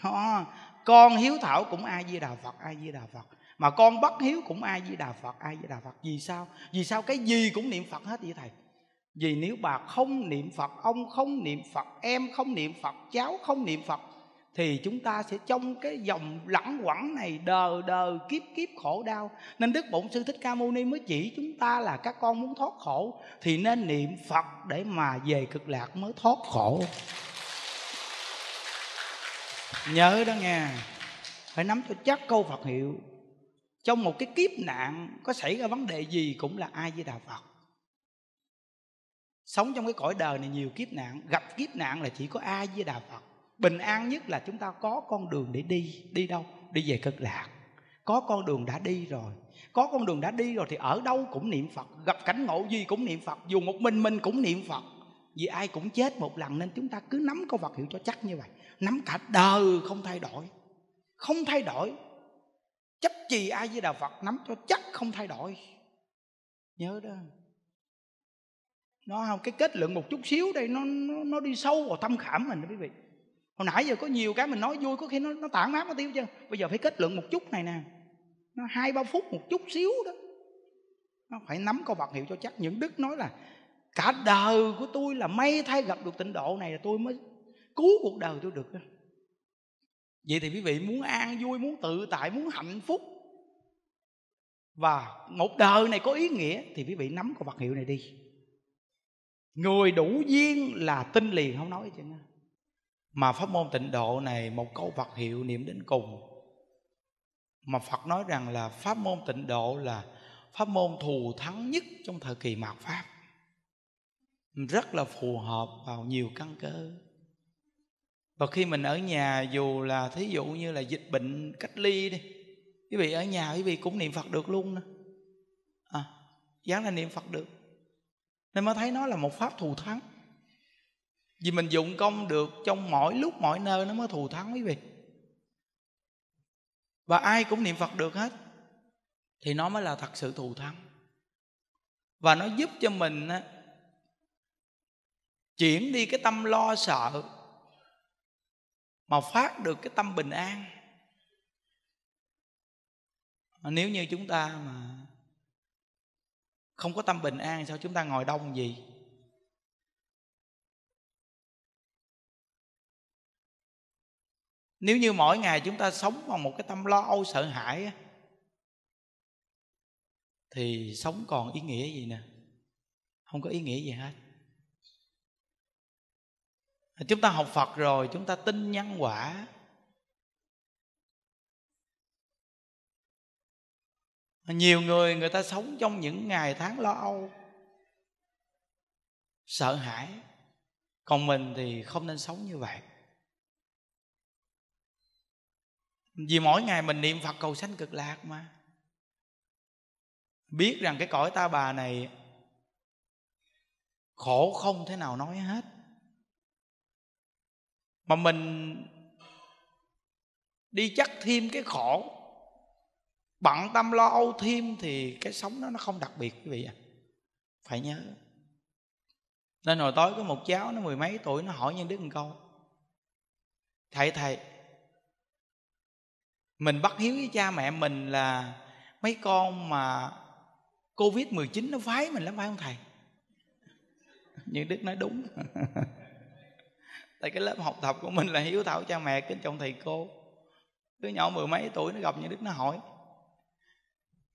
S1: Ho. con hiếu thảo cũng ai di đà phật ai di đà phật mà con bất hiếu cũng ai di đà phật ai di đà phật vì sao vì sao cái gì cũng niệm phật hết vậy thầy vì nếu bà không niệm phật ông không niệm phật em không niệm phật cháu không niệm phật thì chúng ta sẽ trong cái dòng lẳng quẩn này đờ đờ kiếp kiếp khổ đau nên đức bổn sư thích ca mâu ni mới chỉ chúng ta là các con muốn thoát khổ thì nên niệm phật để mà về cực lạc mới thoát khổ nhớ đó nghe phải nắm cho chắc câu phật hiệu trong một cái kiếp nạn có xảy ra vấn đề gì cũng là ai với đà phật sống trong cái cõi đời này nhiều kiếp nạn gặp kiếp nạn là chỉ có ai với đà phật bình an nhất là chúng ta có con đường để đi đi đâu đi về cực lạc có con đường đã đi rồi có con đường đã đi rồi thì ở đâu cũng niệm phật gặp cảnh ngộ gì cũng niệm phật dù một mình mình cũng niệm phật vì ai cũng chết một lần nên chúng ta cứ nắm câu Phật hiệu cho chắc như vậy nắm cả đời không thay đổi không thay đổi chấp trì ai với đạo Phật nắm cho chắc không thay đổi nhớ đó nó không cái kết luận một chút xíu đây nó nó, nó đi sâu vào tâm khảm mình đó quý vị hồi nãy giờ có nhiều cái mình nói vui có khi nó, nó tản mát nó tiêu chưa bây giờ phải kết luận một chút này nè nó hai ba phút một chút xíu đó nó phải nắm câu vật hiệu cho chắc những đức nói là cả đời của tôi là may thay gặp được tịnh độ này là tôi mới cứu cuộc đời tôi được đó vậy thì quý vị muốn an vui muốn tự tại muốn hạnh phúc và một đời này có ý nghĩa thì quý vị nắm câu vật hiệu này đi người đủ duyên là tin liền không nói chứ mà pháp môn tịnh độ này một câu Phật hiệu niệm đến cùng mà Phật nói rằng là pháp môn tịnh độ là pháp môn thù thắng nhất trong thời kỳ mạt pháp rất là phù hợp vào nhiều căn cơ và khi mình ở nhà dù là thí dụ như là dịch bệnh cách ly đi quý vị ở nhà quý vị cũng niệm phật được luôn đó à dán là niệm phật được nên mới thấy nó là một pháp thù thắng vì mình dụng công được trong mỗi lúc mỗi nơi nó mới thù thắng quý vị và ai cũng niệm phật được hết thì nó mới là thật sự thù thắng và nó giúp cho mình chuyển đi cái tâm lo sợ mà phát được cái tâm bình an nếu như chúng ta mà không có tâm bình an sao chúng ta ngồi đông gì nếu như mỗi ngày chúng ta sống bằng một cái tâm lo âu sợ hãi thì sống còn ý nghĩa gì nè không có ý nghĩa gì hết chúng ta học phật rồi chúng ta tin nhân quả nhiều người người ta sống trong những ngày tháng lo âu sợ hãi còn mình thì không nên sống như vậy vì mỗi ngày mình niệm phật cầu sanh cực lạc mà biết rằng cái cõi ta bà này khổ không thể nào nói hết mà mình đi chắc thêm cái khổ bận tâm lo âu thêm thì cái sống đó nó không đặc biệt quý vị à. phải nhớ nên hồi tối có một cháu nó mười mấy tuổi nó hỏi nhân đức một câu thầy thầy mình bắt hiếu với cha mẹ mình là mấy con mà covid 19 nó phái mình lắm phải không thầy nhưng đức nói đúng tại cái lớp học tập của mình là hiếu thảo cha mẹ kính trọng thầy cô đứa nhỏ mười mấy tuổi nó gặp như đức nó hỏi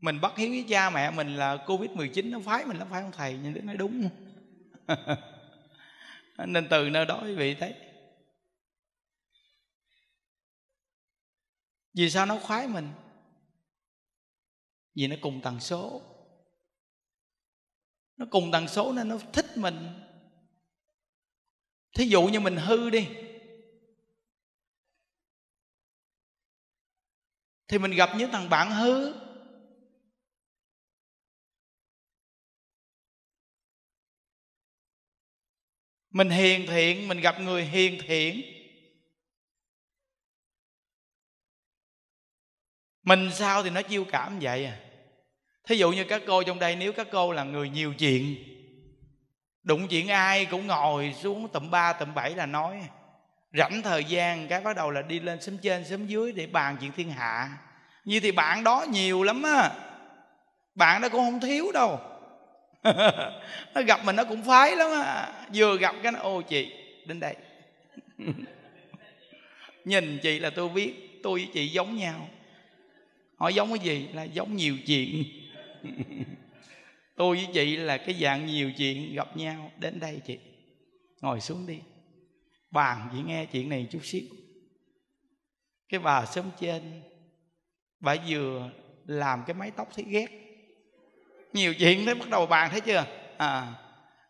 S1: mình bắt hiếu với cha mẹ mình là covid 19 nó phái mình lắm phải không thầy nhưng đức nói đúng nên từ nơi đó quý vị thấy vì sao nó khoái mình vì nó cùng tần số nó cùng tần số nên nó thích mình thí dụ như mình hư đi thì mình gặp những thằng bạn hư mình hiền thiện mình gặp người hiền thiện mình sao thì nó chiêu cảm vậy à thí dụ như các cô trong đây nếu các cô là người nhiều chuyện đụng chuyện ai cũng ngồi xuống tầm ba tầm bảy là nói rảnh thời gian cái bắt đầu là đi lên xóm trên xóm dưới để bàn chuyện thiên hạ như thì bạn đó nhiều lắm á bạn đó cũng không thiếu đâu nó gặp mình nó cũng phái lắm á vừa gặp cái nó ô chị đến đây nhìn chị là tôi biết tôi với chị giống nhau hỏi giống cái gì là giống nhiều chuyện tôi với chị là cái dạng nhiều chuyện gặp nhau đến đây chị ngồi xuống đi bàn chị nghe chuyện này chút xíu cái bà sớm trên bà vừa làm cái máy tóc thấy ghét nhiều chuyện thấy bắt đầu bàn thấy chưa à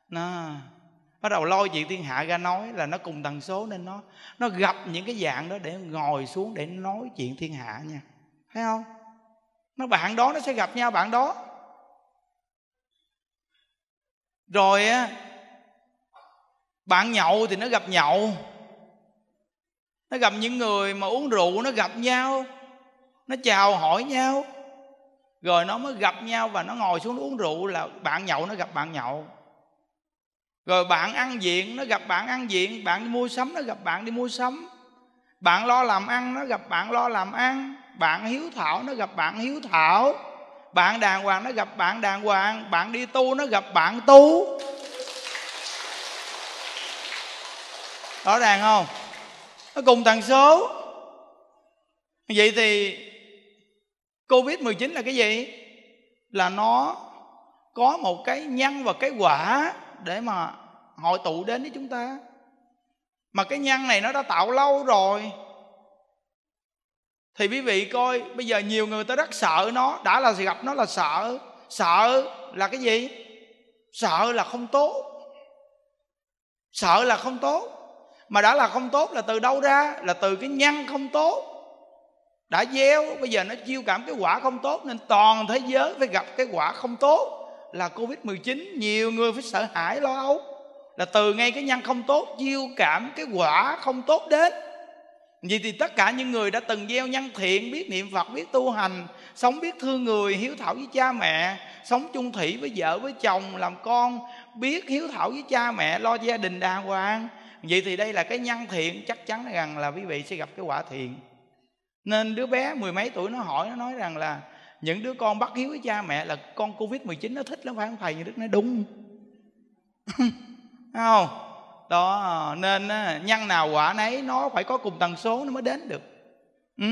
S1: nó bắt đầu lôi chuyện thiên hạ ra nói là nó cùng tần số nên nó nó gặp những cái dạng đó để ngồi xuống để nói chuyện thiên hạ nha thấy không nó bạn đó nó sẽ gặp nhau bạn đó rồi á bạn nhậu thì nó gặp nhậu nó gặp những người mà uống rượu nó gặp nhau nó chào hỏi nhau rồi nó mới gặp nhau và nó ngồi xuống nó uống rượu là bạn nhậu nó gặp bạn nhậu rồi bạn ăn diện nó gặp bạn ăn diện bạn đi mua sắm nó gặp bạn đi mua sắm bạn lo làm ăn nó gặp bạn lo làm ăn bạn hiếu thảo nó gặp bạn hiếu thảo bạn đàng hoàng nó gặp bạn đàng hoàng bạn đi tu nó gặp bạn tu rõ ràng không nó cùng tần số vậy thì covid 19 là cái gì là nó có một cái nhân và cái quả để mà hội tụ đến với chúng ta mà cái nhân này nó đã tạo lâu rồi thì quý vị coi bây giờ nhiều người ta rất sợ nó đã là gặp nó là sợ sợ là cái gì sợ là không tốt sợ là không tốt mà đã là không tốt là từ đâu ra là từ cái nhân không tốt đã gieo bây giờ nó chiêu cảm cái quả không tốt nên toàn thế giới phải gặp cái quả không tốt là covid 19 nhiều người phải sợ hãi lo âu là từ ngay cái nhân không tốt chiêu cảm cái quả không tốt đến vì thì tất cả những người đã từng gieo nhân thiện Biết niệm Phật, biết tu hành Sống biết thương người, hiếu thảo với cha mẹ Sống chung thủy với vợ, với chồng, làm con Biết hiếu thảo với cha mẹ, lo gia đình đàng hoàng Vậy thì đây là cái nhân thiện Chắc chắn rằng là quý vị sẽ gặp cái quả thiện Nên đứa bé mười mấy tuổi nó hỏi Nó nói rằng là những đứa con bắt hiếu với cha mẹ là con Covid-19 nó thích lắm phải không thầy? Như Đức nói đúng. không? đó nên nhân nào quả nấy nó phải có cùng tần số nó mới đến được ừ,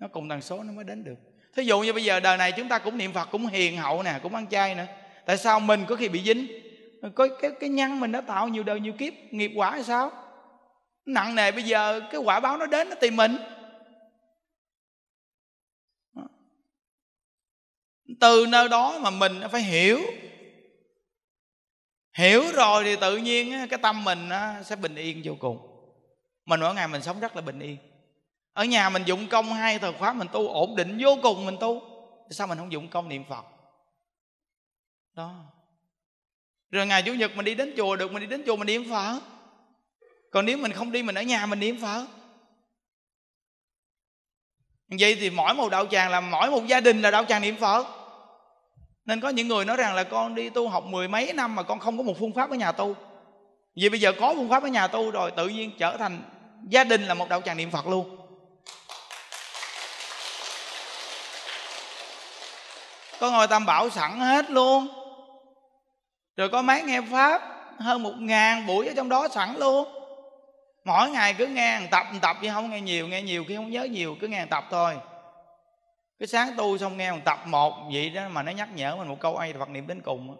S1: nó cùng tần số nó mới đến được thí dụ như bây giờ đời này chúng ta cũng niệm phật cũng hiền hậu nè cũng ăn chay nữa tại sao mình có khi bị dính có cái cái nhân mình đã tạo nhiều đời nhiều kiếp nghiệp quả hay sao nặng nề bây giờ cái quả báo nó đến nó tìm mình từ nơi đó mà mình phải hiểu hiểu rồi thì tự nhiên cái tâm mình sẽ bình yên vô cùng mình mỗi ngày mình sống rất là bình yên ở nhà mình dụng công hai thời khóa mình tu ổn định vô cùng mình tu sao mình không dụng công niệm phật đó rồi ngày chủ nhật mình đi đến chùa được mình đi đến chùa mình niệm phật còn nếu mình không đi mình ở nhà mình niệm phật vậy thì mỗi một đạo tràng là mỗi một gia đình là đạo tràng niệm phật nên có những người nói rằng là con đi tu học mười mấy năm mà con không có một phương pháp ở nhà tu vì bây giờ có phương pháp ở nhà tu rồi tự nhiên trở thành gia đình là một đạo tràng niệm phật luôn có ngồi tam bảo sẵn hết luôn rồi có máy nghe pháp hơn một ngàn buổi ở trong đó sẵn luôn mỗi ngày cứ nghe tập tập chứ không nghe nhiều nghe nhiều khi không nhớ nhiều cứ nghe tập thôi cái sáng tu xong nghe một tập một vậy đó mà nó nhắc nhở mình một câu ai Phật niệm đến cùng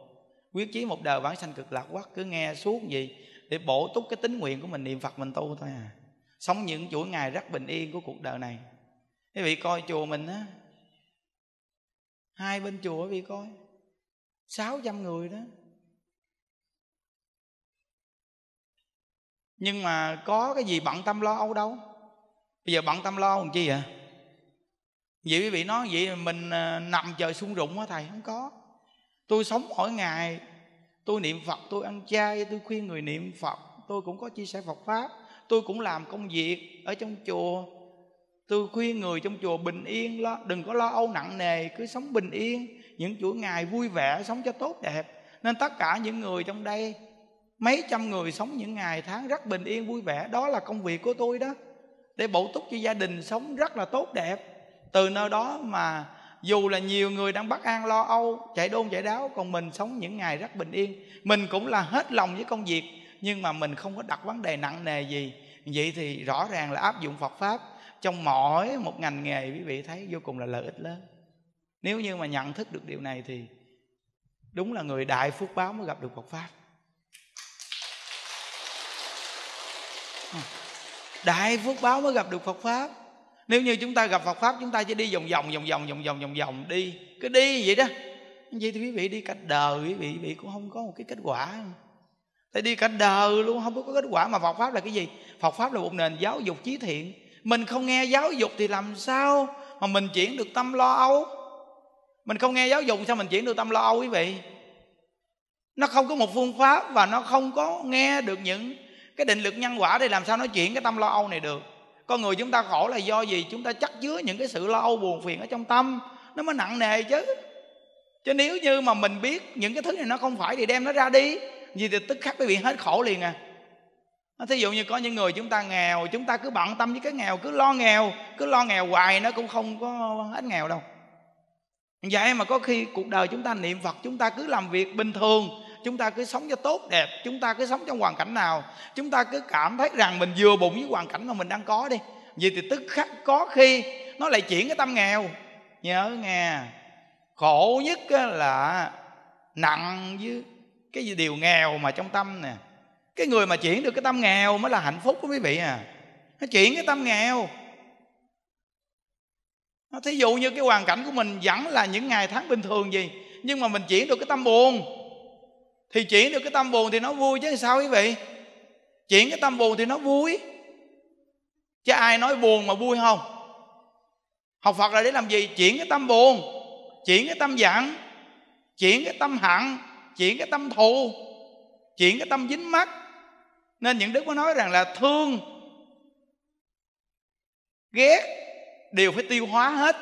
S1: quyết chí một đời vãng sanh cực lạc quá cứ nghe suốt gì để bổ túc cái tính nguyện của mình niệm Phật mình tu thôi à sống những chuỗi ngày rất bình yên của cuộc đời này quý vị coi chùa mình á hai bên chùa quý vị coi sáu trăm người đó nhưng mà có cái gì bận tâm lo âu đâu bây giờ bận tâm lo làm chi vậy vậy quý vị nói vậy mình à, nằm chờ sung rụng hả thầy không có tôi sống mỗi ngày tôi niệm phật tôi ăn chay tôi khuyên người niệm phật tôi cũng có chia sẻ phật pháp tôi cũng làm công việc ở trong chùa tôi khuyên người trong chùa bình yên lo đừng có lo âu nặng nề cứ sống bình yên những chuỗi ngày vui vẻ sống cho tốt đẹp nên tất cả những người trong đây mấy trăm người sống những ngày tháng rất bình yên vui vẻ đó là công việc của tôi đó để bổ túc cho gia đình sống rất là tốt đẹp từ nơi đó mà dù là nhiều người đang bất an lo âu chạy đôn chạy đáo còn mình sống những ngày rất bình yên mình cũng là hết lòng với công việc nhưng mà mình không có đặt vấn đề nặng nề gì vậy thì rõ ràng là áp dụng phật pháp trong mỗi một ngành nghề quý vị thấy vô cùng là lợi ích lớn nếu như mà nhận thức được điều này thì đúng là người đại phước báo mới gặp được phật pháp đại phước báo mới gặp được phật pháp nếu như chúng ta gặp Phật pháp chúng ta chỉ đi vòng vòng vòng vòng vòng vòng vòng vòng đi cứ đi vậy đó vậy thì quý vị đi cả đời quý vị quý cũng không có một cái kết quả tại đi cả đời luôn không có kết quả mà Phật pháp là cái gì Phật pháp là một nền giáo dục chí thiện mình không nghe giáo dục thì làm sao mà mình chuyển được tâm lo âu mình không nghe giáo dục sao mình chuyển được tâm lo âu quý vị nó không có một phương pháp và nó không có nghe được những cái định lực nhân quả để làm sao nó chuyển cái tâm lo âu này được con người chúng ta khổ là do gì chúng ta chắc chứa những cái sự lo âu buồn phiền ở trong tâm nó mới nặng nề chứ chứ nếu như mà mình biết những cái thứ này nó không phải thì đem nó ra đi vì thì tức khắc quý vị hết khổ liền à thí dụ như có những người chúng ta nghèo chúng ta cứ bận tâm với cái nghèo cứ lo nghèo cứ lo nghèo hoài nó cũng không có hết nghèo đâu vậy mà có khi cuộc đời chúng ta niệm phật chúng ta cứ làm việc bình thường chúng ta cứ sống cho tốt đẹp chúng ta cứ sống trong hoàn cảnh nào chúng ta cứ cảm thấy rằng mình vừa bụng với hoàn cảnh mà mình đang có đi vì thì tức khắc có khi nó lại chuyển cái tâm nghèo nhớ nghe khổ nhất là nặng với cái gì điều nghèo mà trong tâm nè cái người mà chuyển được cái tâm nghèo mới là hạnh phúc của quý vị à nó chuyển cái tâm nghèo nó thí dụ như cái hoàn cảnh của mình vẫn là những ngày tháng bình thường gì nhưng mà mình chuyển được cái tâm buồn thì chuyển được cái tâm buồn thì nó vui chứ sao quý vị chuyển cái tâm buồn thì nó vui chứ ai nói buồn mà vui không học phật là để làm gì chuyển cái tâm buồn chuyển cái tâm giận chuyển cái tâm hận chuyển cái tâm thù chuyển cái tâm dính mắt nên những đức có nói rằng là thương ghét đều phải tiêu hóa hết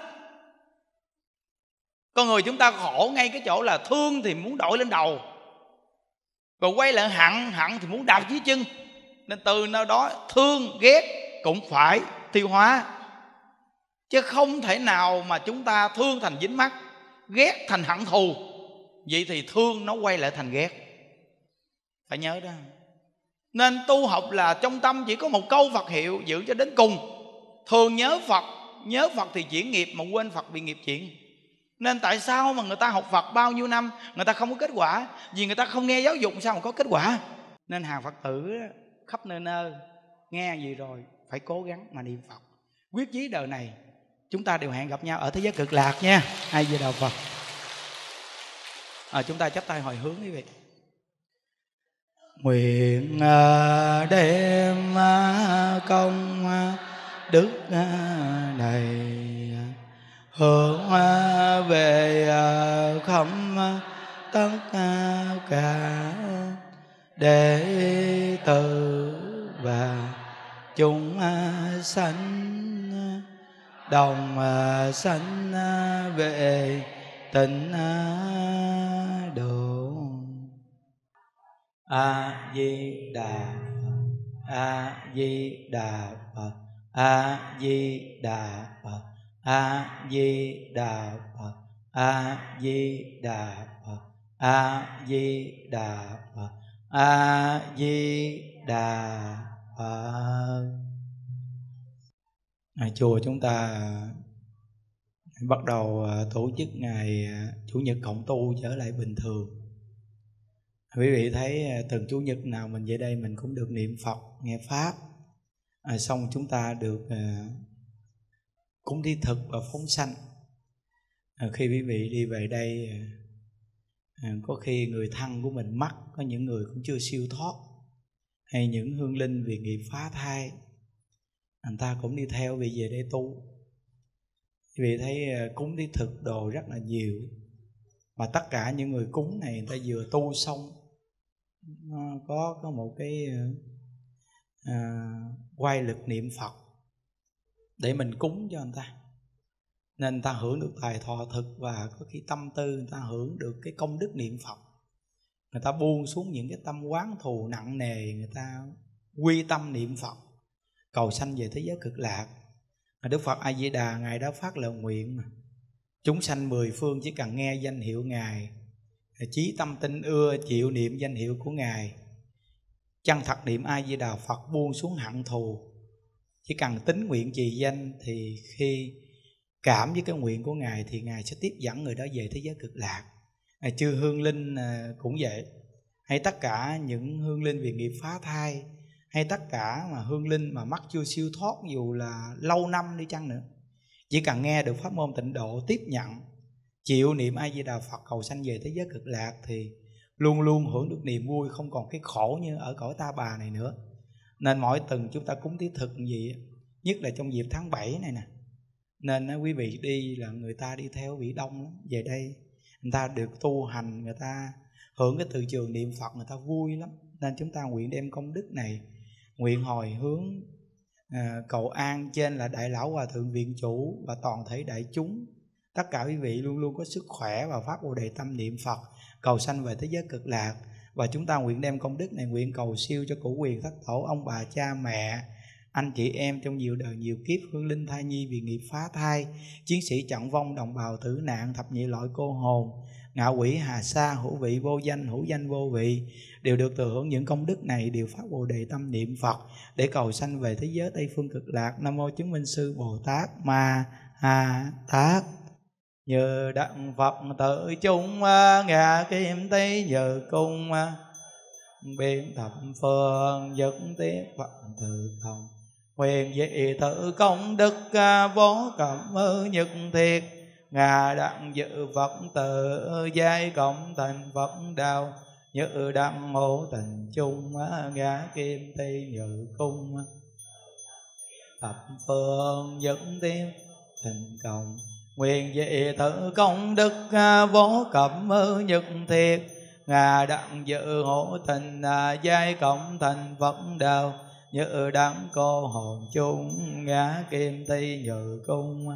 S1: con người chúng ta khổ ngay cái chỗ là thương thì muốn đổi lên đầu và quay lại hận Hận thì muốn đạp dưới chân Nên từ nơi đó thương ghét Cũng phải tiêu hóa Chứ không thể nào mà chúng ta thương thành dính mắt Ghét thành hận thù Vậy thì thương nó quay lại thành ghét Phải nhớ đó Nên tu học là trong tâm chỉ có một câu Phật hiệu Giữ cho đến cùng Thường nhớ Phật Nhớ Phật thì chuyển nghiệp Mà quên Phật bị nghiệp chuyển nên tại sao mà người ta học Phật bao nhiêu năm Người ta không có kết quả Vì người ta không nghe giáo dục sao mà có kết quả Nên hàng Phật tử khắp nơi nơi Nghe gì rồi phải cố gắng mà niệm Phật Quyết chí đời này Chúng ta đều hẹn gặp nhau ở thế giới cực lạc nha Ai về đạo Phật à, Chúng ta chấp tay hồi hướng quý vị Nguyện à, đem à, công à, đức này hướng về à, không tất cả để tử và chúng sanh đồng sanh về tịnh độ a di đà a di đà phật a di đà phật a di đà phật a di đà phật a di đà phật a di đà phật à, chùa chúng ta bắt đầu à, tổ chức ngày à, chủ nhật cộng tu trở lại bình thường quý vị thấy à, từng chủ nhật nào mình về đây mình cũng được niệm phật nghe pháp à, xong chúng ta được cũng đi thực và phóng sanh à, khi quý vị đi về đây à, à, có khi người thân của mình mắc có những người cũng chưa siêu thoát hay những hương linh vì nghiệp phá thai anh ta cũng đi theo vì về đây tu vì thấy à, cúng đi thực đồ rất là nhiều mà tất cả những người cúng này người ta vừa tu xong nó có có một cái à, à quay lực niệm phật để mình cúng cho người ta nên người ta hưởng được tài thọ thực và có khi tâm tư người ta hưởng được cái công đức niệm phật người ta buông xuống những cái tâm quán thù nặng nề người ta quy tâm niệm phật cầu sanh về thế giới cực lạc đức phật a di đà ngài đã phát lời nguyện mà chúng sanh mười phương chỉ cần nghe danh hiệu ngài trí tâm tin ưa chịu niệm danh hiệu của ngài chân thật niệm a di đà phật buông xuống hận thù chỉ cần tính nguyện trì danh thì khi cảm với cái nguyện của ngài thì ngài sẽ tiếp dẫn người đó về thế giới cực lạc ngài chư hương linh à, cũng vậy hay tất cả những hương linh vì nghiệp phá thai hay tất cả mà hương linh mà mắc chưa siêu thoát dù là lâu năm đi chăng nữa chỉ cần nghe được pháp môn tịnh độ tiếp nhận chịu niệm a di đà phật cầu sanh về thế giới cực lạc thì luôn luôn hưởng được niềm vui không còn cái khổ như ở cõi ta bà này nữa nên mỗi tuần chúng ta cúng thí thực gì nhất là trong dịp tháng 7 này nè nên quý vị đi là người ta đi theo vị đông về đây người ta được tu hành người ta hưởng cái từ trường niệm phật người ta vui lắm nên chúng ta nguyện đem công đức này nguyện hồi hướng à, cầu an trên là đại lão hòa thượng viện chủ và toàn thể đại chúng tất cả quý vị luôn luôn có sức khỏe và phát bồ đề tâm niệm phật cầu sanh về thế giới cực lạc và chúng ta nguyện đem công đức này nguyện cầu siêu cho cửu quyền thất tổ ông bà cha mẹ anh chị em trong nhiều đời nhiều kiếp hương linh thai nhi vì nghiệp phá thai chiến sĩ trọng vong đồng bào tử nạn thập nhị loại cô hồn ngạ quỷ hà sa hữu vị vô danh hữu danh vô vị đều được thừa hưởng những công đức này đều phát bồ đề tâm niệm phật để cầu sanh về thế giới tây phương cực lạc nam mô chứng minh sư bồ tát ma ha tát như đặng phật tự chung à, ngà kim tý như cung à. biên thập phương dẫn tiếp phật tự công huyền dị tự công đức à, vô cẩm nhật thiệt ngà đặng dự phật tự giai cộng thành phật đạo như đặng hộ tình chung ngà kim tý như cung thập phương dẫn tiếp thành công nguyện dị tự công đức à, vô cẩm nhật thiệt ngà đặng dự hộ tình à, giai cộng thành phật đạo như đẳng cô hồn
S2: chung ngã kim ti nhự cung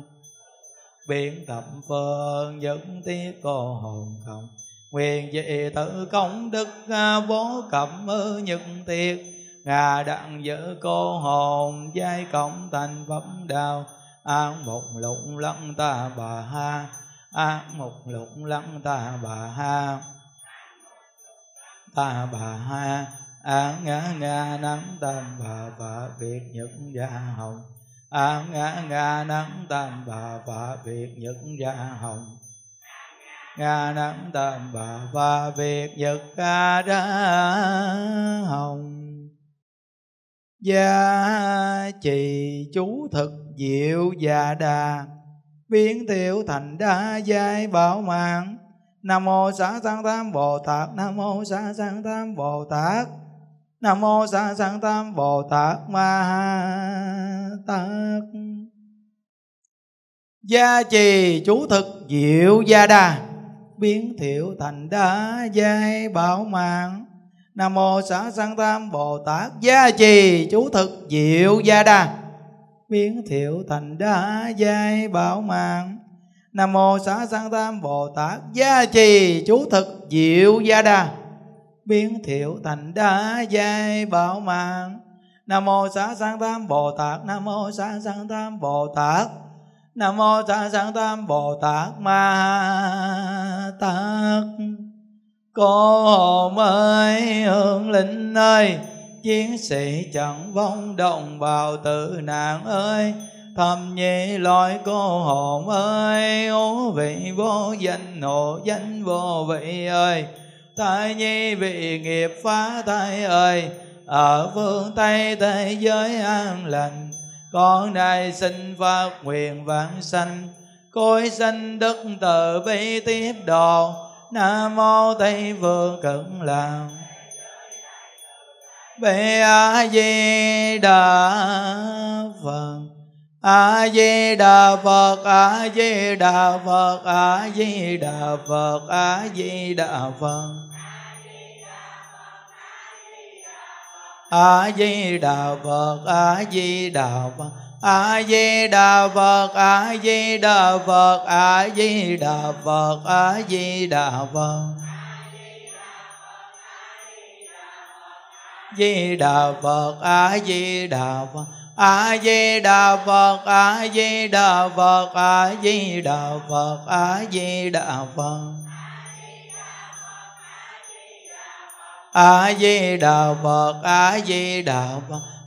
S2: biển thập phương những tiết cô hồn cộng nguyện dị tự công đức à, vô cẩm nhật thiệt ngà đặng dự cô hồn
S1: giai cộng thành phật đạo a một lục lăng ta bà ha a một lục lăng ta bà ha ta bà ha a ngã ngã nắng tam bà bà việt nhật gia hồng a ngã ngã nắng tam bà bà việt nhật gia hồng nga nắng tam bà và việt nhật gia hồng gia trì chú thực diệu và đà biến tiểu thành đa giai bảo mạng nam mô xá sanh tam bồ tát nam mô xá sanh tam bồ tát nam mô xá sanh tam bồ tát ma ha tát gia trì chú thực diệu gia đà biến thiệu thành đa giai bảo mạng nam mô sản sanh tam bồ tát gia trì chú thực diệu gia đa biến thiệu thành đa giai bảo mạng nam mô xã sanh tam bồ tát gia trì chú thực diệu gia đa biến
S2: thiệu thành
S1: đa giai bảo mạng nam mô xã sanh tam bồ tát nam mô xã sanh tam bồ tát nam mô xã sanh tam bồ tát
S2: ma tát Cô hồn ơi hương linh ơi Chiến sĩ chẳng vong đồng bào tử nạn ơi Thầm nhi lỗi cô hồn ơi Ú vị vô danh hộ danh vô vị ơi Thai nhi vị nghiệp phá thai ơi Ở phương Tây thế giới an lành
S1: Con này xin phát nguyện vãng sanh Cối sanh đức
S2: từ bi tiếp độ nam mô tây phương cực lạc bệ a di đà phật a di đà phật a di đà phật
S1: a di đà phật a di đà phật a di đà phật a di đà phật a di đà phật a di đà phật a di đà phật a di đà phật di đà phật a di đà phật a di đà phật a di đà phật a di đà phật a di đà phật a di đà phật a di đà phật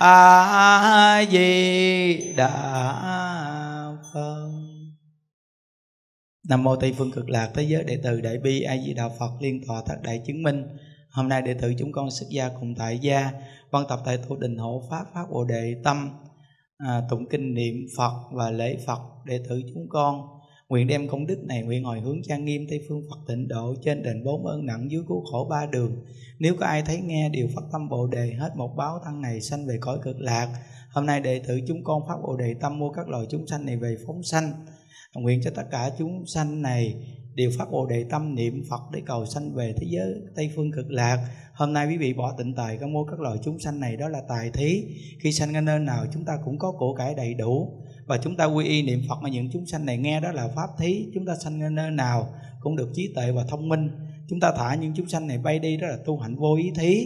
S1: a di đà phật nam mô tây phương cực lạc thế giới đệ tử đại bi a di đà phật liên tòa thật đại chứng minh hôm nay đệ tử chúng con xuất gia cùng tại gia văn tập tại tu đình hộ pháp pháp bồ đề tâm à, tụng kinh niệm phật và lễ phật đệ tử chúng con Nguyện đem công đức này nguyện hồi hướng trang nghiêm Tây phương Phật tịnh độ trên đền bốn ơn nặng dưới cứu khổ ba đường. Nếu có ai thấy nghe điều phát tâm Bồ đề hết một báo thân này sanh về cõi cực lạc. Hôm nay đệ tử chúng con phát Bồ đề tâm mua các loài chúng sanh này về phóng sanh. Nguyện cho tất cả chúng sanh này đều phát bồ đề tâm niệm Phật để cầu sanh về thế giới Tây phương cực lạc. Hôm nay quý vị bỏ tịnh tài các mua các loài chúng sanh này đó là tài thí. Khi sanh ở nơi nào chúng ta cũng có cổ cải đầy đủ và chúng ta quy y niệm Phật mà những chúng sanh này nghe đó là pháp thí chúng ta sanh nơi nào cũng được trí tuệ và thông minh chúng ta thả những chúng sanh này bay đi đó là tu hạnh vô ý thí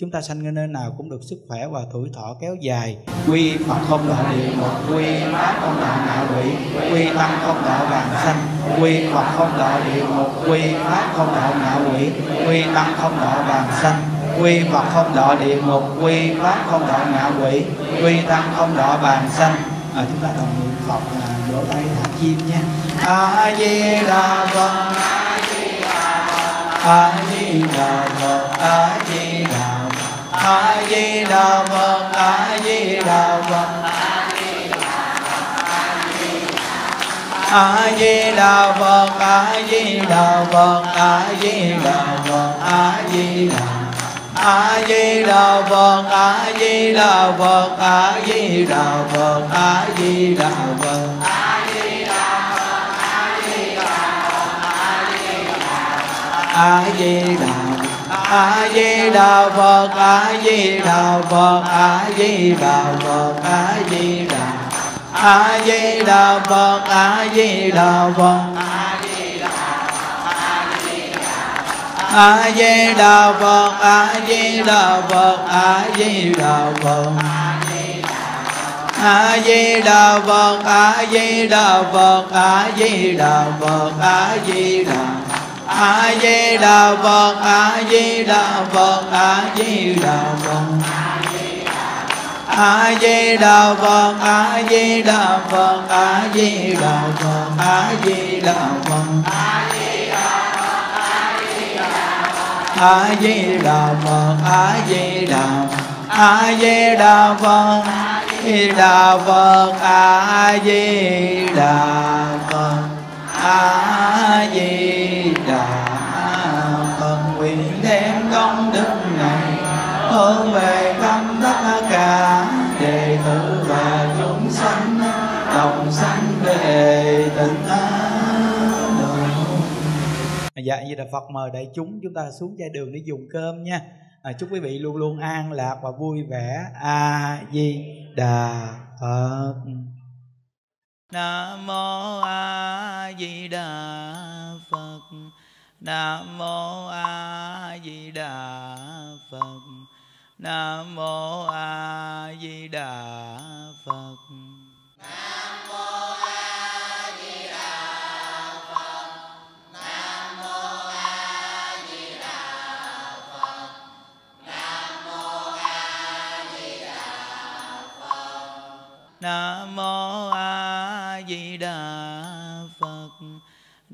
S1: chúng ta sanh nơi nào cũng được sức khỏe và tuổi thọ kéo dài quy Phật không đạo địa ngục quy pháp không đạo ngạ quỷ quy tâm không đạo vàng sanh quy Phật không đạo địa ngục quy pháp không đạo ngạ quỷ quy tâm không đạo vàng sanh quy Phật không đạo địa ngục quy pháp không đạo ngạ quỷ quy tâm không đạo vàng sanh à, chúng ta đồng niệm phật là vỗ tay thả chim nha
S2: a di đà phật a di đà phật a di đà phật a di đà phật a
S1: di đà phật a di đà phật
S2: a di đà phật a di đà phật a di đà phật a di đà phật a di đà phật a di đà phật a di đà phật a di đà
S1: a di đà phật a di đà phật a di đà phật a di đà a di đà phật a di đà phật a di đà phật a di đà phật a di đà phật a di đà phật a di đà phật a di đà phật a di đà
S2: a di đà phật a di đà phật a di đà phật a di đà phật a di đà phật a di đà phật a di đà phật a di đà phật
S1: a di đà phật a di đà a di đà phật a di đà phật a
S2: di đà phật a di đà phật nguyện đem công đức này hướng về tâm tất cả
S1: dạ như là Phật mời đại chúng chúng ta xuống chai đường để dùng cơm nha à, chúc quý vị luôn luôn an lạc
S2: và vui vẻ a di đà phật nam mô a di đà phật nam mô a di đà phật nam mô a di đà phật nam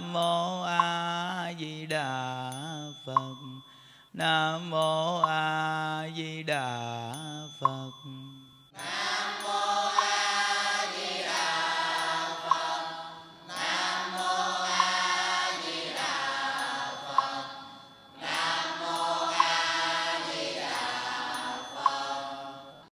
S2: 梦。